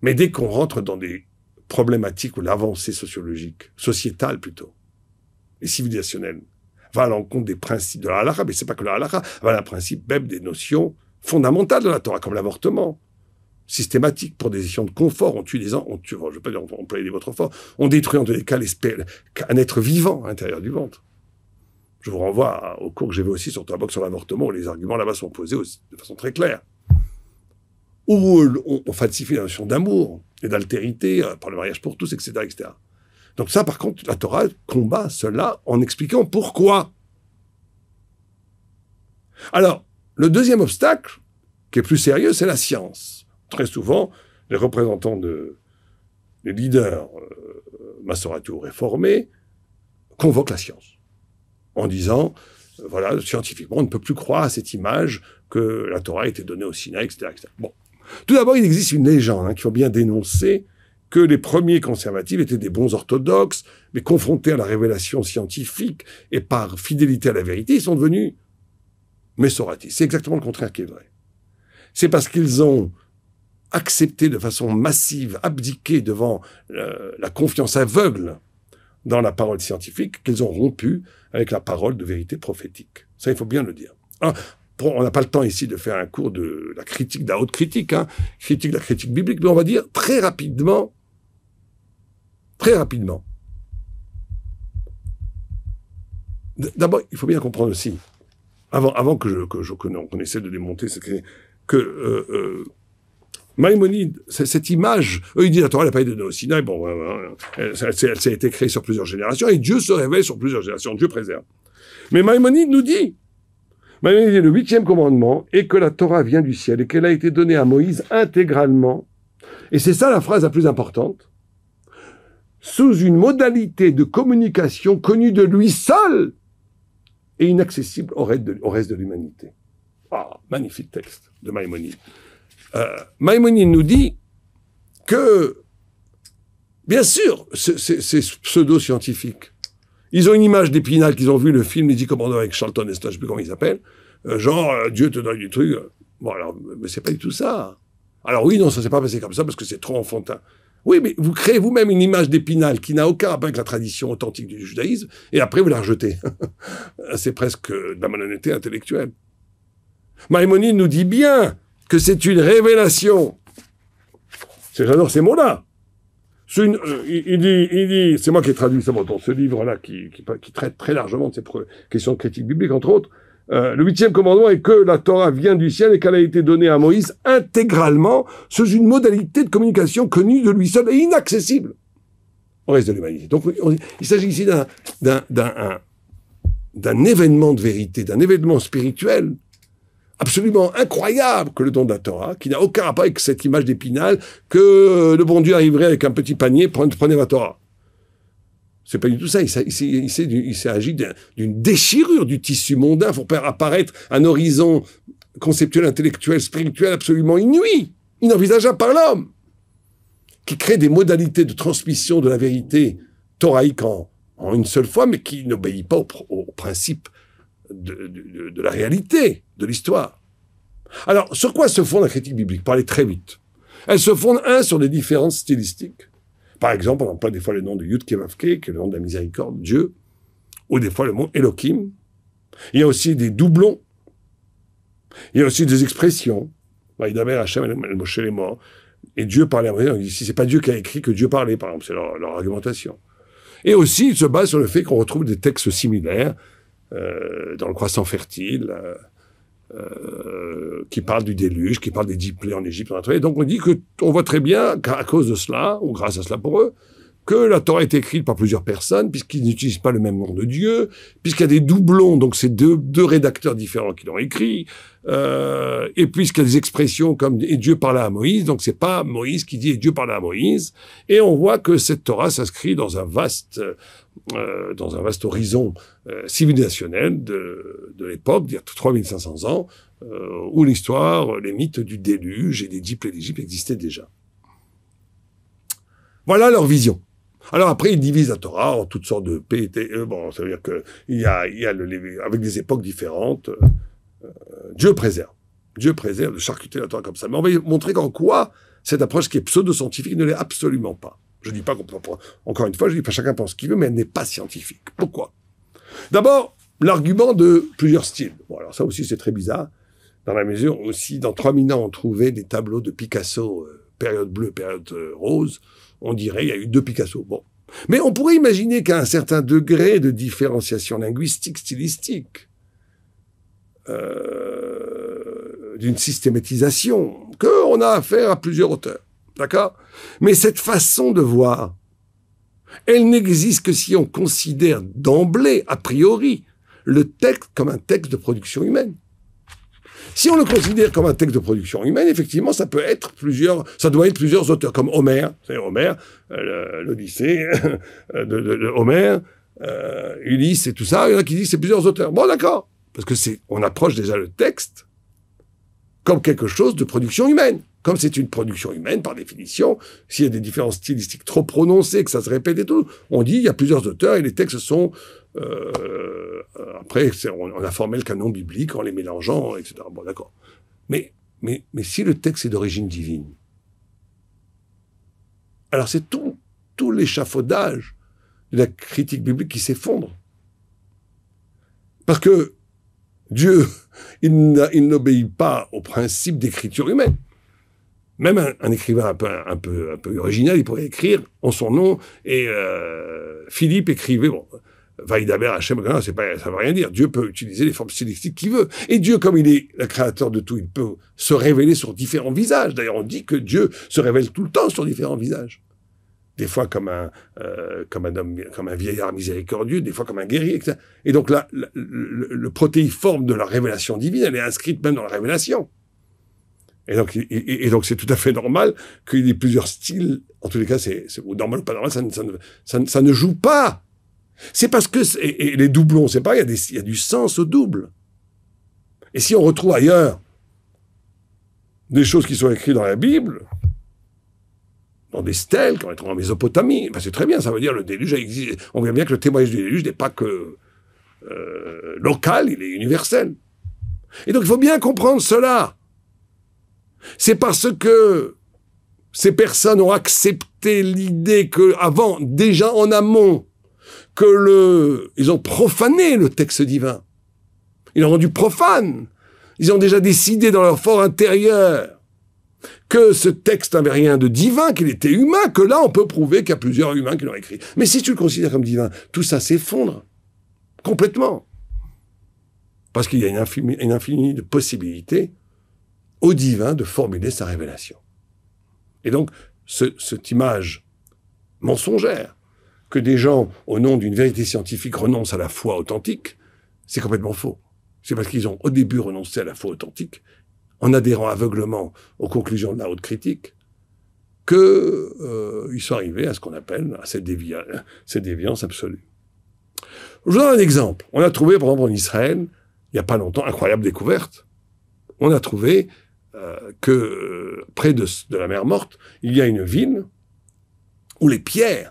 Mais dès qu'on rentre dans des problématiques où l'avancée sociologique, sociétale plutôt, et civilisationnelle, va à l'encontre des principes de la halakha, mais c'est pas que la halakha, va à la principe même des notions fondamentales de la Torah, comme l'avortement, systématique pour des questions de confort. On tue des gens, on tue, je ne pas dire employer des mots trop on détruit en tous les cas un être vivant à l'intérieur du ventre. Je vous renvoie au cours que j'ai vu aussi sur Tabac sur l'avortement, où les arguments là-bas sont posés aussi, de façon très claire. Où on, falsifie la notion d'amour et d'altérité euh, par le mariage pour tous, etc., etc. Donc ça, par contre, la Torah combat cela en expliquant pourquoi. Alors, le deuxième obstacle, qui est plus sérieux, c'est la science. Très souvent, les représentants de, les leaders euh, réformés convoquent la science en disant, euh, voilà, scientifiquement, on ne peut plus croire à cette image que la Torah a été donnée au Sinaï, etc. Bon. Tout d'abord, il existe une légende hein, qui ont bien dénoncé que les premiers conservatifs étaient des bons orthodoxes, mais confrontés à la révélation scientifique et par fidélité à la vérité, ils sont devenus messoratistes. C'est exactement le contraire qui est vrai. C'est parce qu'ils ont accepté de façon massive, abdiqué devant euh, la confiance aveugle dans la parole scientifique, qu'ils ont rompu avec la parole de vérité prophétique. Ça, il faut bien le dire. Hein, on n'a pas le temps ici de faire un cours de la critique, de la haute critique, hein. critique de la critique biblique, mais on va dire très rapidement, très rapidement. D'abord, il faut bien comprendre aussi, avant, avant que, je, que, qu'on essaie de démonter, ce que, que euh, euh, Maïmonide, cette image, il dit la Torah n'a pas été donnée au Sinaï, bon, elle, s'est été créée sur plusieurs générations, et Dieu se réveille sur plusieurs générations, Dieu préserve. Mais Maïmonide nous dit, Maïmonide le huitième commandement, et que la Torah vient du ciel, et qu'elle a été donnée à Moïse intégralement, et c'est ça la phrase la plus importante, sous une modalité de communication connue de lui seul, et inaccessible au reste de, l'humanité. Ah, magnifique texte de Maïmonide. Euh, nous dit que, bien sûr, c'est pseudo scientifique ils ont une image d'épinal qu'ils ont vu le film Les Dix Commandants avec Charlton Heston, je sais plus comment ils s'appellent euh, genre euh, Dieu te donne du truc. Bon alors, mais c'est pas du tout ça. Alors oui, non, ça s'est pas passé comme ça parce que c'est trop enfantin. Oui, mais vous créez vous-même une image d'épinal qui n'a aucun rapport avec la tradition authentique du judaïsme, et après vous la rejetez. c'est presque de la malhonnêteté intellectuelle. Maïmonide nous dit bien que c'est une révélation. J'adore ces mots-là. Euh, il, dit, il dit c'est moi qui ai traduit ça dans ce livre-là qui, traite très largement de ces questions de critique biblique, entre autres. Euh, le huitième commandement est que la Torah vient du ciel et qu'elle a été donnée à Moïse intégralement sous une modalité de communication connue de lui seul et inaccessible au reste de l'humanité. Donc il s'agit ici d'un événement de vérité, d'un événement spirituel absolument incroyable que le don de la Torah, qui n'a aucun rapport avec cette image d'épinal, que euh, le bon Dieu arriverait avec un petit panier, pour prenez la Torah. C'est pas du tout ça. Il, s'agit d'une déchirure du tissu mondain pour faire apparaître un horizon conceptuel, intellectuel, spirituel absolument inouï, inenvisageable par l'homme, qui crée des modalités de transmission de la vérité thoraïque en, une seule fois, mais qui n'obéit pas au principe de, de, de la réalité, de l'histoire. Alors, sur quoi se fonde la critique biblique Parlez très vite. Elle se fonde, un, sur des différences stylistiques. Par exemple, on emploie des fois le nom de Yud Kevavke, qui est le nom de la miséricorde, Dieu, ou des fois le mot Elohim. Il y a aussi des doublons. Il y a aussi des expressions. Vaïdaber Hachem el Moshe les morts. Et Dieu parlait à Si c'est pas Dieu qui a écrit que Dieu parlait, par exemple, c'est leur, leur argumentation. Et aussi, il se base sur le fait qu'on retrouve des textes similaires euh, dans le croissant fertile, euh, euh, qui parle du déluge, qui parle des dix plaies en Égypte. donc on dit que on voit très bien qu'à cause de cela, ou grâce à cela pour eux, que la Torah est écrite par plusieurs personnes, puisqu'ils n'utilisent pas le même nom de Dieu, puisqu'il y a des doublons, donc c'est deux, deux rédacteurs différents qui l'ont écrit, euh, et puisqu'il y a des expressions comme « Dieu parla à Moïse », donc c'est pas Moïse qui dit « Dieu parla à Moïse », et on voit que cette Torah s'inscrit dans un vaste euh, dans un vaste horizon euh, civilisationnel de, de l'époque, d'il y a 3500 ans, où l'histoire, les mythes du déluge et des d'Égypte existaient déjà. Voilà leur vision. Alors après, il divise la Torah en toutes sortes de PTE. Euh, bon, ça veut dire qu'il y a, avec des époques différentes. Euh, euh, Dieu préserve. Dieu préserve de charcuter la Torah comme ça. Mais on va montrer qu'en quoi cette approche qui est pseudo-scientifique ne l'est absolument pas. Je ne dis pas qu'on peut. Encore une fois, je dis pas chacun pense ce qu'il veut, mais elle n'est pas scientifique. Pourquoi D'abord, l'argument de plusieurs styles. Bon, alors ça aussi, c'est très bizarre, dans la mesure aussi, dans 3000 ans, on trouvait des tableaux de Picasso, période bleue, période rose on dirait il y a eu deux Picasso. Bon. Mais on pourrait imaginer qu'à un certain degré de différenciation linguistique, stylistique, euh, d'une systématisation, qu'on a affaire à plusieurs auteurs. D'accord Mais cette façon de voir, elle n'existe que si on considère d'emblée, a priori, le texte comme un texte de production humaine. Si on le considère comme un texte de production humaine, effectivement, ça peut être plusieurs, ça doit être plusieurs auteurs, comme Homère, c'est Homère, euh, l'Odyssée euh, de, de, Homère, euh, Ulysse et tout ça. Il y en a qui disent c'est plusieurs auteurs. Bon, d'accord, parce que c'est, on approche déjà le texte comme quelque chose de production humaine. Comme c'est une production humaine, par définition, s'il y a des différences stylistiques trop prononcées, que ça se répète et tout, on dit il y a plusieurs auteurs et les textes sont euh, après, on, a formé le canon biblique en les mélangeant, etc. Bon, d'accord. Mais, mais, mais si le texte est d'origine divine, alors c'est tout, tout l'échafaudage de la critique biblique qui s'effondre. Parce que Dieu, il n'obéit pas au principe d'écriture humaine. Même un, écrivain un peu, un, peu, original, il pourrait écrire en son nom, et euh, Philippe écrivait, bon, Vaidaber, Hachem, c'est pas, ça veut rien dire. Dieu peut utiliser les formes stylistiques qu'il veut. Et Dieu, comme il est le créateur de tout, il peut se révéler sur différents visages. D'ailleurs, on dit que Dieu se révèle tout le temps sur différents visages. Des fois comme un, euh, comme un homme, comme un vieillard miséricordieux, des fois comme un guerrier. Etc. Et donc là, le, protéiforme de la révélation divine, elle est inscrite même dans la révélation. Et donc, et, donc c'est tout à fait normal qu'il y ait plusieurs styles. En tous les cas, c'est, normal ou pas normal, ça ça ne joue pas c'est parce que et, les doublons, c'est pas il y, a du sens au double. Et si on retrouve ailleurs des choses qui sont écrites dans la Bible, dans des stèles qu'on retrouve en Mésopotamie, ben, c'est très bien, ça veut dire le déluge existé. On voit bien que le témoignage du déluge n'est pas que euh, local, il est universel. Et donc il faut bien comprendre cela. C'est parce que ces personnes ont accepté l'idée que avant, déjà en amont, que le, ils ont profané le texte divin. Ils l'ont rendu profane. Ils ont déjà décidé dans leur fort intérieur que ce texte n'avait rien de divin, qu'il était humain, que là on peut prouver qu'il y a plusieurs humains qui l'ont écrit. Mais si tu le considères comme divin, tout ça s'effondre complètement. Parce qu'il y a une infinie, de possibilités au divin de formuler sa révélation. Et donc, cette image mensongère que des gens, au nom d'une vérité scientifique, renoncent à la foi authentique, c'est complètement faux. C'est parce qu'ils ont au début renoncé à la foi authentique, en adhérant aveuglement aux conclusions de la haute critique, qu'ils euh, sont arrivés à ce qu'on appelle à cette, cette, déviance absolue. Je vous donne un exemple. On a trouvé, par exemple, en Israël, il n'y a pas longtemps, incroyable découverte. On a trouvé euh, que euh, près de, de la mer Morte, il y a une ville où les pierres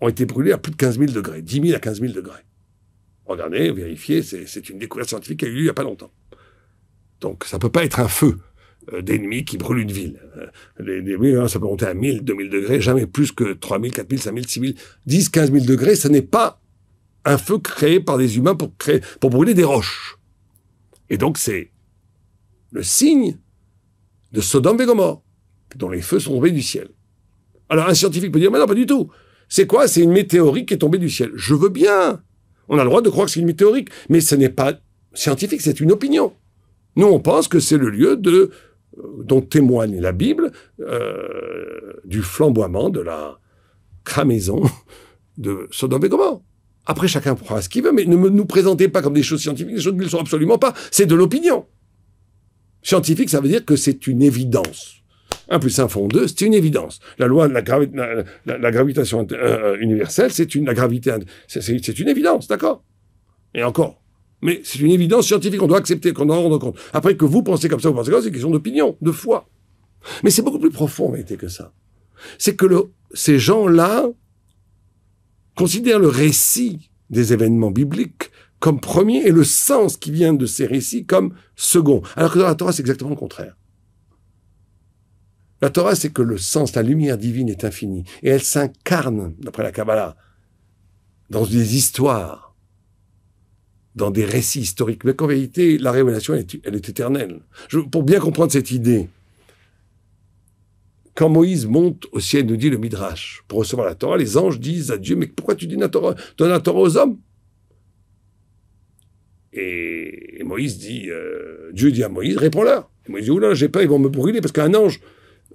ont été brûlés à plus de 15 000 degrés, 10 000 à 15 000 degrés. Regardez, vérifiez, c'est une découverte scientifique qui a eu lieu il n'y a pas longtemps. Donc ça ne peut pas être un feu euh, d'ennemis qui brûle une ville. Euh, les, les, hein, ça peut monter à 1000, 2000 degrés, jamais plus que 3000, 4000, 5000, 6000, 10, 15 000 degrés. Ce n'est pas un feu créé par des humains pour, créer, pour brûler des roches. Et donc c'est le signe de Sodome et dont les feux sont tombés du ciel. Alors un scientifique peut dire, mais non, pas du tout. C'est quoi C'est une météorite qui est tombée du ciel. Je veux bien. On a le droit de croire que c'est une météorite, mais ce n'est pas scientifique, c'est une opinion. Nous, on pense que c'est le lieu de euh, dont témoigne la Bible euh, du flamboiement de la cramaison de Sodome et Après, chacun croit ce qu'il veut, mais ne nous présentez pas comme des choses scientifiques, des choses ne le sont absolument pas. C'est de l'opinion. Scientifique, ça veut dire que c'est une évidence. Un plus 1 font 2, c'est une évidence. La loi de la, gravitation euh, euh, universelle, c'est une, la gravité, c'est une évidence, d'accord Et encore. Mais c'est une évidence scientifique, on doit accepter, qu'on en rendre compte. Après que vous pensez comme ça, vous pensez comme ça, c'est une question d'opinion, de foi. Mais c'est beaucoup plus profond, en réalité, que ça. C'est que le, ces gens-là considèrent le récit des événements bibliques comme premier et le sens qui vient de ces récits comme second. Alors que dans la Torah, c'est exactement le contraire. La Torah, c'est que le sens, la lumière divine est infinie. Et elle s'incarne, d'après la Kabbalah, dans des histoires, dans des récits historiques. Mais qu'en vérité, la révélation, elle est, éternelle. Je, pour bien comprendre cette idée, quand Moïse monte au ciel, nous dit le Midrash, pour recevoir la Torah, les anges disent à Dieu, mais pourquoi tu donnes la Torah, donne la Torah aux hommes et, Moïse dit, euh, Dieu dit à Moïse, réponds-leur. Moïse dit, oula, j'ai peur, ils vont me brûler parce qu'un ange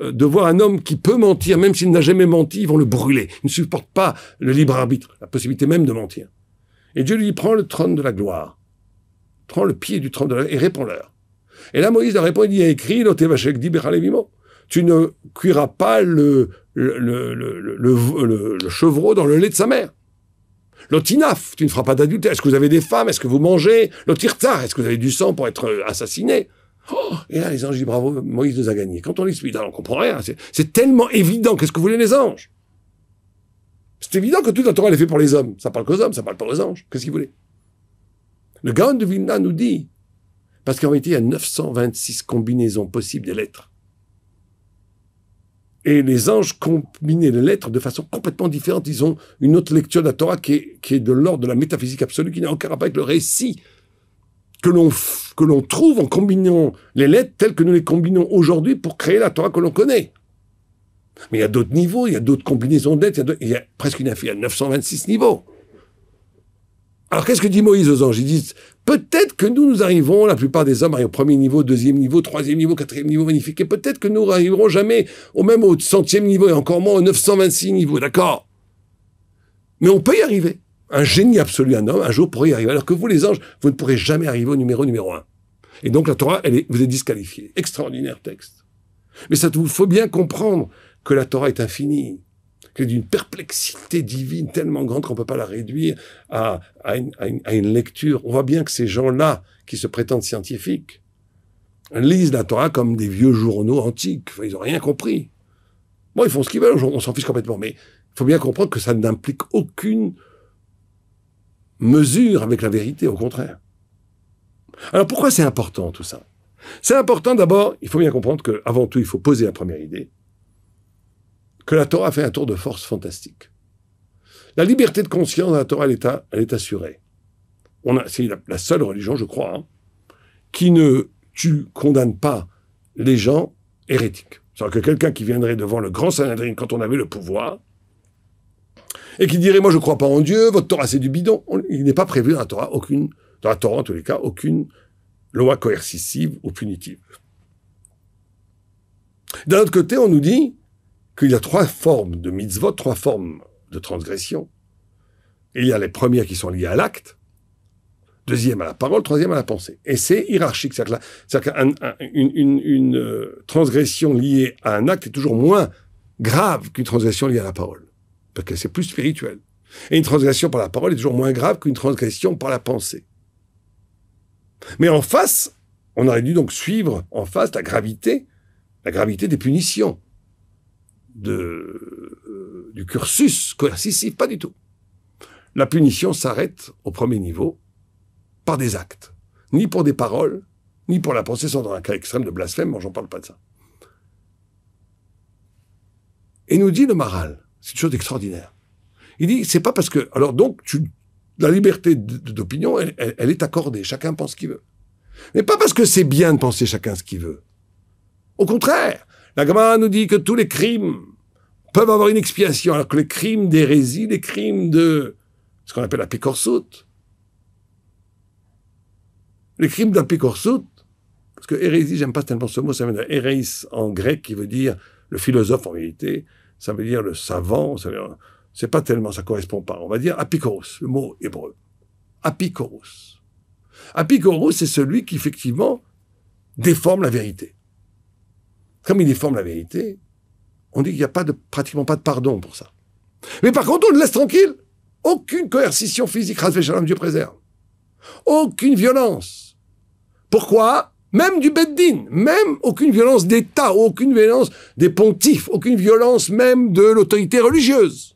euh, de voir un homme qui peut mentir, même s'il n'a jamais menti, ils vont le brûler. Il ne supporte pas le libre arbitre, la possibilité même de mentir. Et Dieu lui dit, prends le trône de la gloire. Prends le pied du trône de la gloire et réponds-leur. Et là, Moïse leur répond, il y a écrit, tu ne cuiras pas le, le, chevreau dans le lait de sa mère. L'otinaf, tu ne feras pas d'adultère. Est-ce que vous avez des femmes Est-ce que vous mangez L'otirtar, est-ce que vous avez du sang pour être assassiné Oh et là, les anges disent bravo, Moïse nous a gagné. Quand on lit suit là on comprend rien. C'est tellement évident. Qu'est-ce que voulaient les anges C'est évident que toute la Torah, elle est faite pour les hommes. Ça parle qu'aux hommes, ça parle pas aux anges. Qu'est-ce qu'ils voulaient Le Gaon de Vilna nous dit, parce qu'en réalité, il y a 926 combinaisons possibles des lettres. Et les anges combinaient les lettres de façon complètement différente. Ils ont une autre lecture de la Torah qui est, qui est de l'ordre de la métaphysique absolue, qui n'a aucun rapport avec le récit que l'on que l'on trouve en combinant les lettres telles que nous les combinons aujourd'hui pour créer la Torah que l'on connaît. Mais il y a d'autres niveaux, il y a d'autres combinaisons de il, il, y a presque une affaire, il y a 926 niveaux. Alors qu'est-ce que dit Moïse aux anges Ils disent peut-être que nous, nous arrivons, la plupart des hommes arrivent au premier niveau, deuxième niveau, troisième niveau, quatrième niveau magnifique, et peut-être que nous n'arriverons jamais au même au centième niveau et encore moins au 926 niveau d'accord Mais on peut y arriver un génie absolu, un homme, un jour pourrait y arriver. Alors que vous, les anges, vous ne pourrez jamais arriver au numéro numéro un. Et donc la Torah, elle est, vous êtes disqualifié. Extraordinaire texte. Mais ça, il faut bien comprendre que la Torah est infinie, qu'elle est d'une perplexité divine tellement grande qu'on ne peut pas la réduire à, à, une, à, une, lecture. On voit bien que ces gens-là, qui se prétendent scientifiques, lisent la Torah comme des vieux journaux antiques. Enfin, ils n'ont rien compris. Bon, ils font ce qu'ils veulent, on s'en fiche complètement. Mais il faut bien comprendre que ça n'implique aucune mesure avec la vérité, au contraire. Alors pourquoi c'est important tout ça C'est important d'abord, il faut bien comprendre qu'avant tout, il faut poser la première idée, que la Torah fait un tour de force fantastique. La liberté de conscience dans la Torah, elle est, assurée. On a, c'est la, seule religion, je crois, hein, qui ne tu condamne pas les gens hérétiques. C'est-à-dire que quelqu'un qui viendrait devant le grand Sanhedrin quand on avait le pouvoir, et qui dirait, moi je ne crois pas en Dieu, votre Torah c'est du bidon. il n'est pas prévu dans la Torah, aucune, dans la Torah en tous les cas, aucune loi coercitive ou punitive. D'un autre côté, on nous dit qu'il y a trois formes de mitzvot, trois formes de transgression. Il y a les premières qui sont liées à l'acte, deuxième à la parole, troisième à la pensée. Et c'est hiérarchique. C'est-à-dire qu'une une euh, transgression liée à un acte est toujours moins grave qu'une transgression liée à la parole parce que c'est plus spirituel. Et une transgression par la parole est toujours moins grave qu'une transgression par la pensée. Mais en face, on aurait dû donc suivre en face la gravité, la gravité des punitions, euh, du cursus coercitif, pas du tout. La punition s'arrête au premier niveau par des actes, ni pour des paroles, ni pour la pensée, sans dans un cas extrême de blasphème, moi j'en parle pas de ça. Et nous dit le Maral, c'est une chose extraordinaire. Il dit, c'est pas parce que... Alors donc, tu, la liberté d'opinion, elle, est accordée. Chacun pense ce qu'il veut. Mais pas parce que c'est bien de penser chacun ce qu'il veut. Au contraire, la Gama nous dit que tous les crimes peuvent avoir une expiation, alors que les crimes d'hérésie, les crimes de ce qu'on appelle la pécorsoute, les crimes d'un parce que hérésie, j'aime pas tellement ce mot, ça vient de hérés, en grec qui veut dire le philosophe en vérité ça veut dire le savant, c'est pas tellement, ça correspond pas. On va dire apikoros, le mot hébreu. Apikoros. Apikoros, c'est celui qui effectivement déforme la vérité. Comme il déforme la vérité, on dit qu'il n'y a pas de, pratiquement pas de pardon pour ça. Mais par contre, on le laisse tranquille. Aucune coercition physique, Dieu préserve. Aucune violence. Pourquoi même du Beddin, même aucune violence d'État, aucune violence des pontifs, aucune violence même de l'autorité religieuse.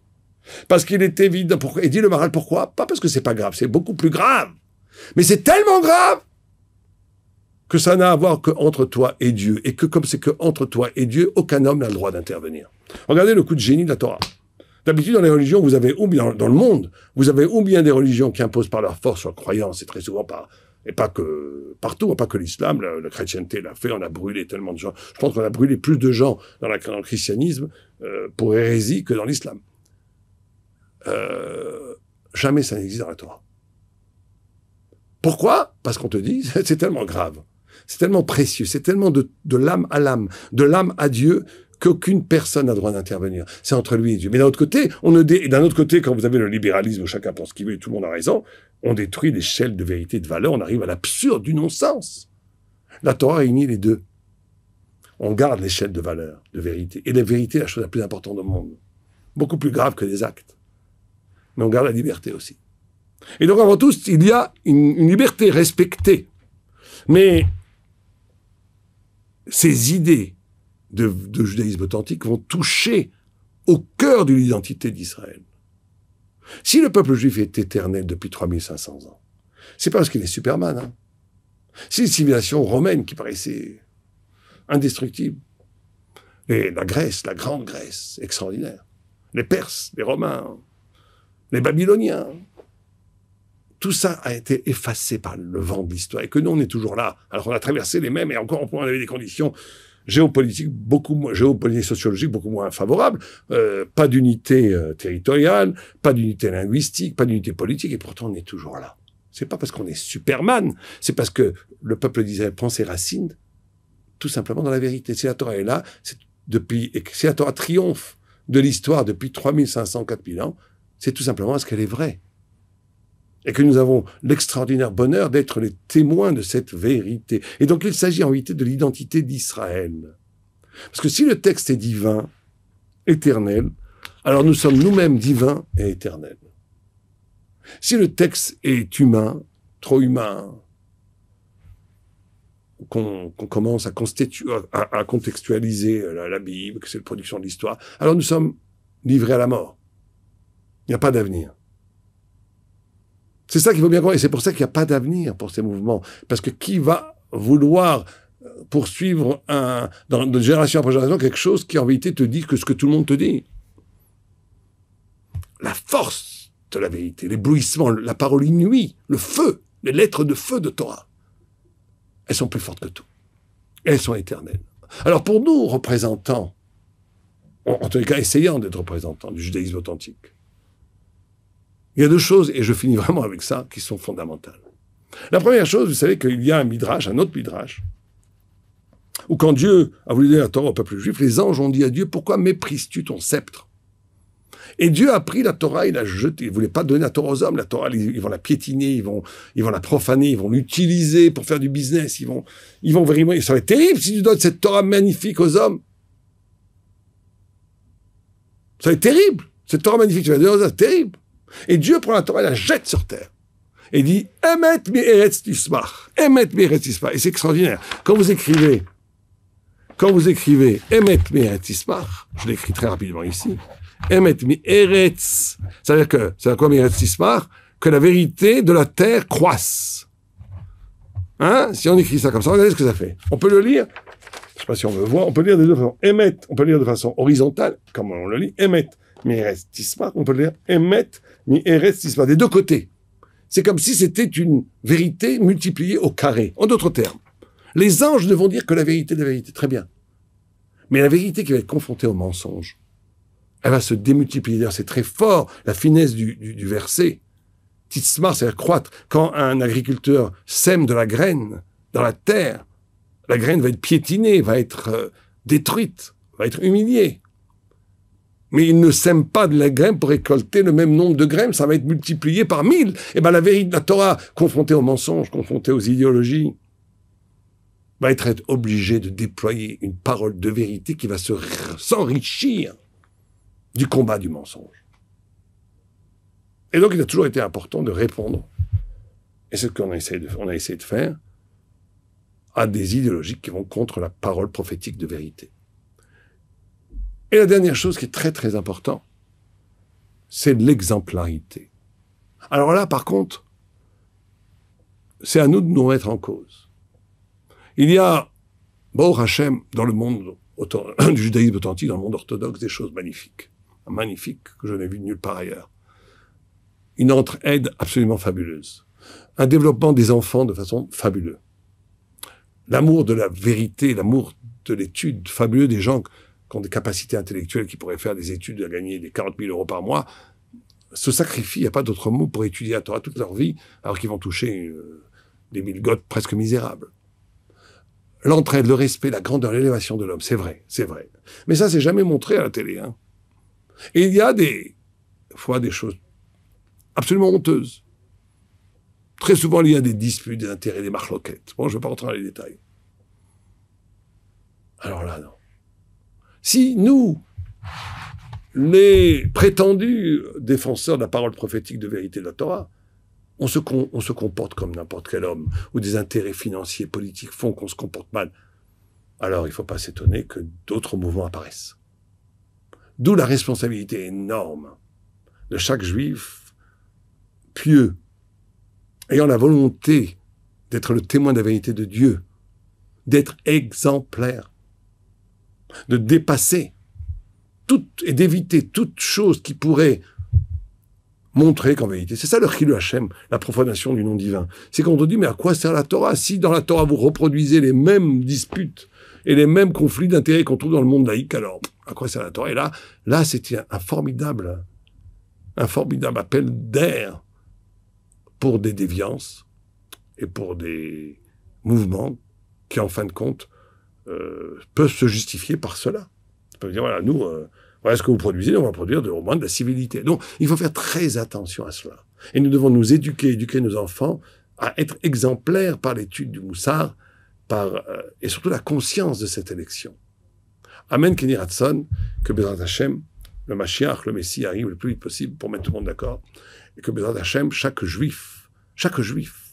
Parce qu'il est évident, et dit le maral pourquoi Pas parce que c'est pas grave, c'est beaucoup plus grave. Mais c'est tellement grave que ça n'a à voir qu'entre toi et Dieu, et que comme c'est que entre toi et Dieu, aucun homme n'a le droit d'intervenir. Regardez le coup de génie de la Torah. D'habitude, dans les religions, vous avez, ou bien dans le monde, vous avez ou bien des religions qui imposent par leur force leur croyance, et très souvent par et pas que partout, pas que l'islam, la, chrétienté l'a fait, on a brûlé tellement de gens. Je pense qu'on a brûlé plus de gens dans, la, le christianisme euh, pour hérésie que dans l'islam. Euh, jamais ça n'existe dans la Torah. Pourquoi Parce qu'on te dit, c'est tellement grave, c'est tellement précieux, c'est tellement de, de l'âme à l'âme, de l'âme à Dieu, qu'aucune personne n'a droit d'intervenir. C'est entre lui et Dieu. Mais d'un autre côté, on ne d'un autre côté, quand vous avez le libéralisme chacun pense qu'il veut tout le monde a raison, on détruit l'échelle de vérité de valeur, on arrive à l'absurde du non-sens. La Torah réunit les deux. On garde l'échelle de valeur, de vérité. Et la vérité est la chose la plus importante au monde. Beaucoup plus grave que les actes. Mais on garde la liberté aussi. Et donc avant tout, il y a une, liberté respectée. Mais ces idées de judaïsme authentique vont toucher au cœur de l'identité d'Israël. Si le peuple juif est éternel depuis 3500 ans, c'est parce qu'il est Superman. C'est hein. une civilisation romaine qui paraissait indestructible. Et la Grèce, la grande Grèce, extraordinaire. Les Perses, les Romains, les Babyloniens. Tout ça a été effacé par le vent de l'histoire. Et que nous, on est toujours là. Alors on a traversé les mêmes et encore on peut des conditions géopolitique beaucoup moins, géopolitique sociologique beaucoup moins favorable, euh, pas d'unité euh, territoriale, pas d'unité linguistique, pas d'unité politique, et pourtant on est toujours là. C'est pas parce qu'on est Superman, c'est parce que le peuple d'Israël prend ses racines tout simplement dans la vérité. Si la Torah est là, c'est depuis, et si la Torah triomphe de l'histoire depuis 3500, 4000 ans, c'est tout simplement parce qu'elle est vraie et que nous avons l'extraordinaire bonheur d'être les témoins de cette vérité. Et donc il s'agit en réalité de l'identité d'Israël. Parce que si le texte est divin, éternel, alors nous sommes nous-mêmes divins et éternels. Si le texte est humain, trop humain, qu'on commence à, contextualiser la, la Bible, que c'est la production de l'histoire, alors nous sommes livrés à la mort. Il n'y a pas d'avenir. C'est ça qu'il faut bien comprendre. Et c'est pour ça qu'il n'y a pas d'avenir pour ces mouvements. Parce que qui va vouloir euh, poursuivre un, dans, de génération après génération quelque chose qui en vérité te dit que ce que tout le monde te dit La force de la vérité, l'éblouissement, la parole inouïe, le feu, les lettres de feu de Torah, elles sont plus fortes que tout. Elles sont éternelles. Alors pour nous, représentants, en, en tout cas essayant d'être représentants du judaïsme authentique, il y a deux choses, et je finis vraiment avec ça, qui sont fondamentales. La première chose, vous savez qu'il y a un midrash, un autre midrash, où quand Dieu a voulu donner la Torah au peuple juif, les anges ont dit à Dieu, pourquoi méprises-tu ton sceptre et Dieu a pris la Torah, il l'a jeté, Il voulait pas donner la Torah aux hommes. La Torah, ils, vont la piétiner, ils vont, ils vont la profaner, ils vont l'utiliser pour faire du business. Ils vont, ils vont vraiment. Ça serait terrible si tu donnes cette Torah magnifique aux hommes. Ça être terrible. Cette Torah magnifique, tu vas donner aux hommes, c'est terrible. Et Dieu prend la Torah et la jette sur terre. Et dit, Emet mi eretz Emet mi eretz Et c'est extraordinaire. Quand vous écrivez, quand vous écrivez Emet mi eretz je l'écris très rapidement ici. Emet mi eretz. Ça veut dire que, ça veut dire quoi mi eretz Que la vérité de la terre croisse. Hein? Si on écrit ça comme ça, regardez ce que ça fait. On peut le lire je sais pas si on veut voir, on peut lire de deux façons. Emet. on peut lire de façon horizontale, comme on le lit, Emet mi eretz on peut lire Emet des deux côtés. C'est comme si c'était une vérité multipliée au carré. En d'autres termes, les anges ne vont dire que la vérité de la vérité. Très bien. Mais la vérité qui va être confrontée au mensonge, elle va se démultiplier. c'est très fort, la finesse du, du, verset. Tisma, c'est-à-dire croître. Quand un agriculteur sème de la graine dans la terre, la graine va être piétinée, va être euh, détruite, va être humiliée. Mais ils ne sèment pas de la graine pour récolter le même nombre de graines, ça va être multiplié par mille. Et eh bien la vérité de la Torah, confrontée aux mensonges, confrontée aux idéologies, va être obligée de déployer une parole de vérité qui va s'enrichir du combat du mensonge. Et donc il a toujours été important de répondre, et c'est ce qu'on a essayé de faire, à des idéologies qui vont contre la parole prophétique de vérité. Et la dernière chose qui est très très importante, c'est l'exemplarité. Alors là, par contre, c'est à nous de nous mettre en cause. Il y a, bon Hachem, dans le monde du judaïsme authentique, dans le monde orthodoxe, des choses magnifiques. Magnifiques, que je n'ai vu nulle part ailleurs. Une aide absolument fabuleuse. Un développement des enfants de façon fabuleuse. L'amour de la vérité, l'amour de l'étude fabuleux des gens qui ont des capacités intellectuelles, qui pourraient faire des études, à gagner des 40 000 euros par mois, se sacrifient, il a pas d'autre mot, pour étudier à Torah toute leur vie, alors qu'ils vont toucher euh, des des gottes presque misérables. L'entraide, le respect, la grandeur, l'élévation de l'homme, c'est vrai, c'est vrai. Mais ça, c'est jamais montré à la télé. Hein. Et il y a des fois des choses absolument honteuses. Très souvent, il y a des disputes, des intérêts, des marloquettes. Bon, je ne vais pas rentrer dans les détails. Alors là, non. Si nous, les prétendus défenseurs de la parole prophétique de vérité de la Torah, on se, comporte comme n'importe quel homme, ou des intérêts financiers, politiques font qu'on se comporte mal, alors il ne faut pas s'étonner que d'autres mouvements apparaissent. D'où la responsabilité énorme de chaque juif pieux, ayant la volonté d'être le témoin de la vérité de Dieu, d'être exemplaire de dépasser toute, et d'éviter toute chose qui pourrait montrer qu'en vérité, c'est ça le Chilu la profanation du nom divin. C'est quand on dit, mais à quoi sert la Torah Si dans la Torah vous reproduisez les mêmes disputes et les mêmes conflits d'intérêts qu'on trouve dans le monde laïque, alors à quoi sert la Torah Et là, là c'était formidable, un formidable appel d'air pour des déviances et pour des mouvements qui, en fin de compte, peut peuvent se justifier par cela. Ils peuvent dire, voilà, nous, euh, voilà ce que vous produisez, on va produire de, au moins de la civilité. Donc, il faut faire très attention à cela. Et nous devons nous éduquer, éduquer nos enfants à être exemplaires par l'étude du Moussard, par, euh, et surtout la conscience de cette élection. Amen Kenny Hudson, que Bézard le Mashiach, le Messie arrive le plus vite possible pour mettre tout le monde d'accord, et que Bézard chaque juif, chaque juif,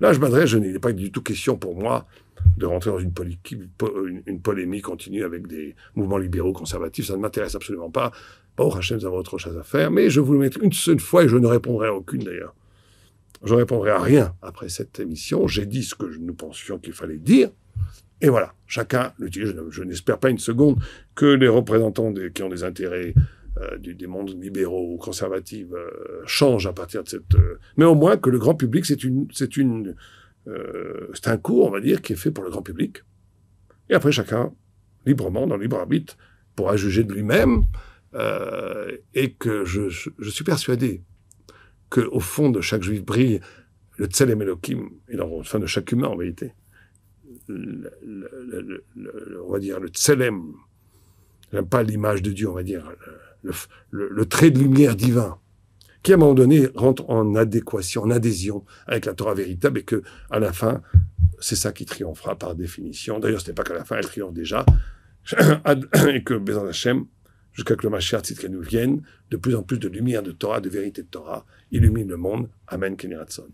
Là, je m'adresse, je n'ai pas du tout question pour moi de rentrer dans une, une, polémique continue avec des mouvements libéraux conservatifs. Ça ne m'intéresse absolument pas. Bon, Hachem, nous avons autre chose à faire. Mais je vous le mets une seule fois et je ne répondrai à aucune d'ailleurs. Je ne répondrai à rien après cette émission. J'ai dit ce que nous pensions qu'il fallait dire. Et voilà, chacun l'utilise. Je n'espère pas une seconde que les représentants qui ont des intérêts euh, du, des mondes libéraux ou conservatifs euh, changent à partir de cette... Euh, mais au moins que le grand public, c'est une, c'est une, euh, c'est un cours, on va dire, qui est fait pour le grand public. Et après, chacun, librement, dans le libre arbitre, pourra juger de lui-même. Euh, et que je, suis persuadé qu'au fond de chaque juif brille le Tselem elokim, et dans le fond de chaque humain en vérité. Le, on va dire le Tselem, pas l'image de Dieu, on va dire le, trait de lumière divin qui à un moment donné rentre en adéquation, en adhésion avec la Torah véritable et que à la fin, c'est ça qui triomphera par définition. D'ailleurs, ce n'est pas qu'à la fin, elle triomphe déjà et que Bézan Hachem, jusqu'à que le qu'elle nous vienne, de plus en plus de lumière de Torah, de vérité de Torah, illumine le monde. Amen, Keneratson.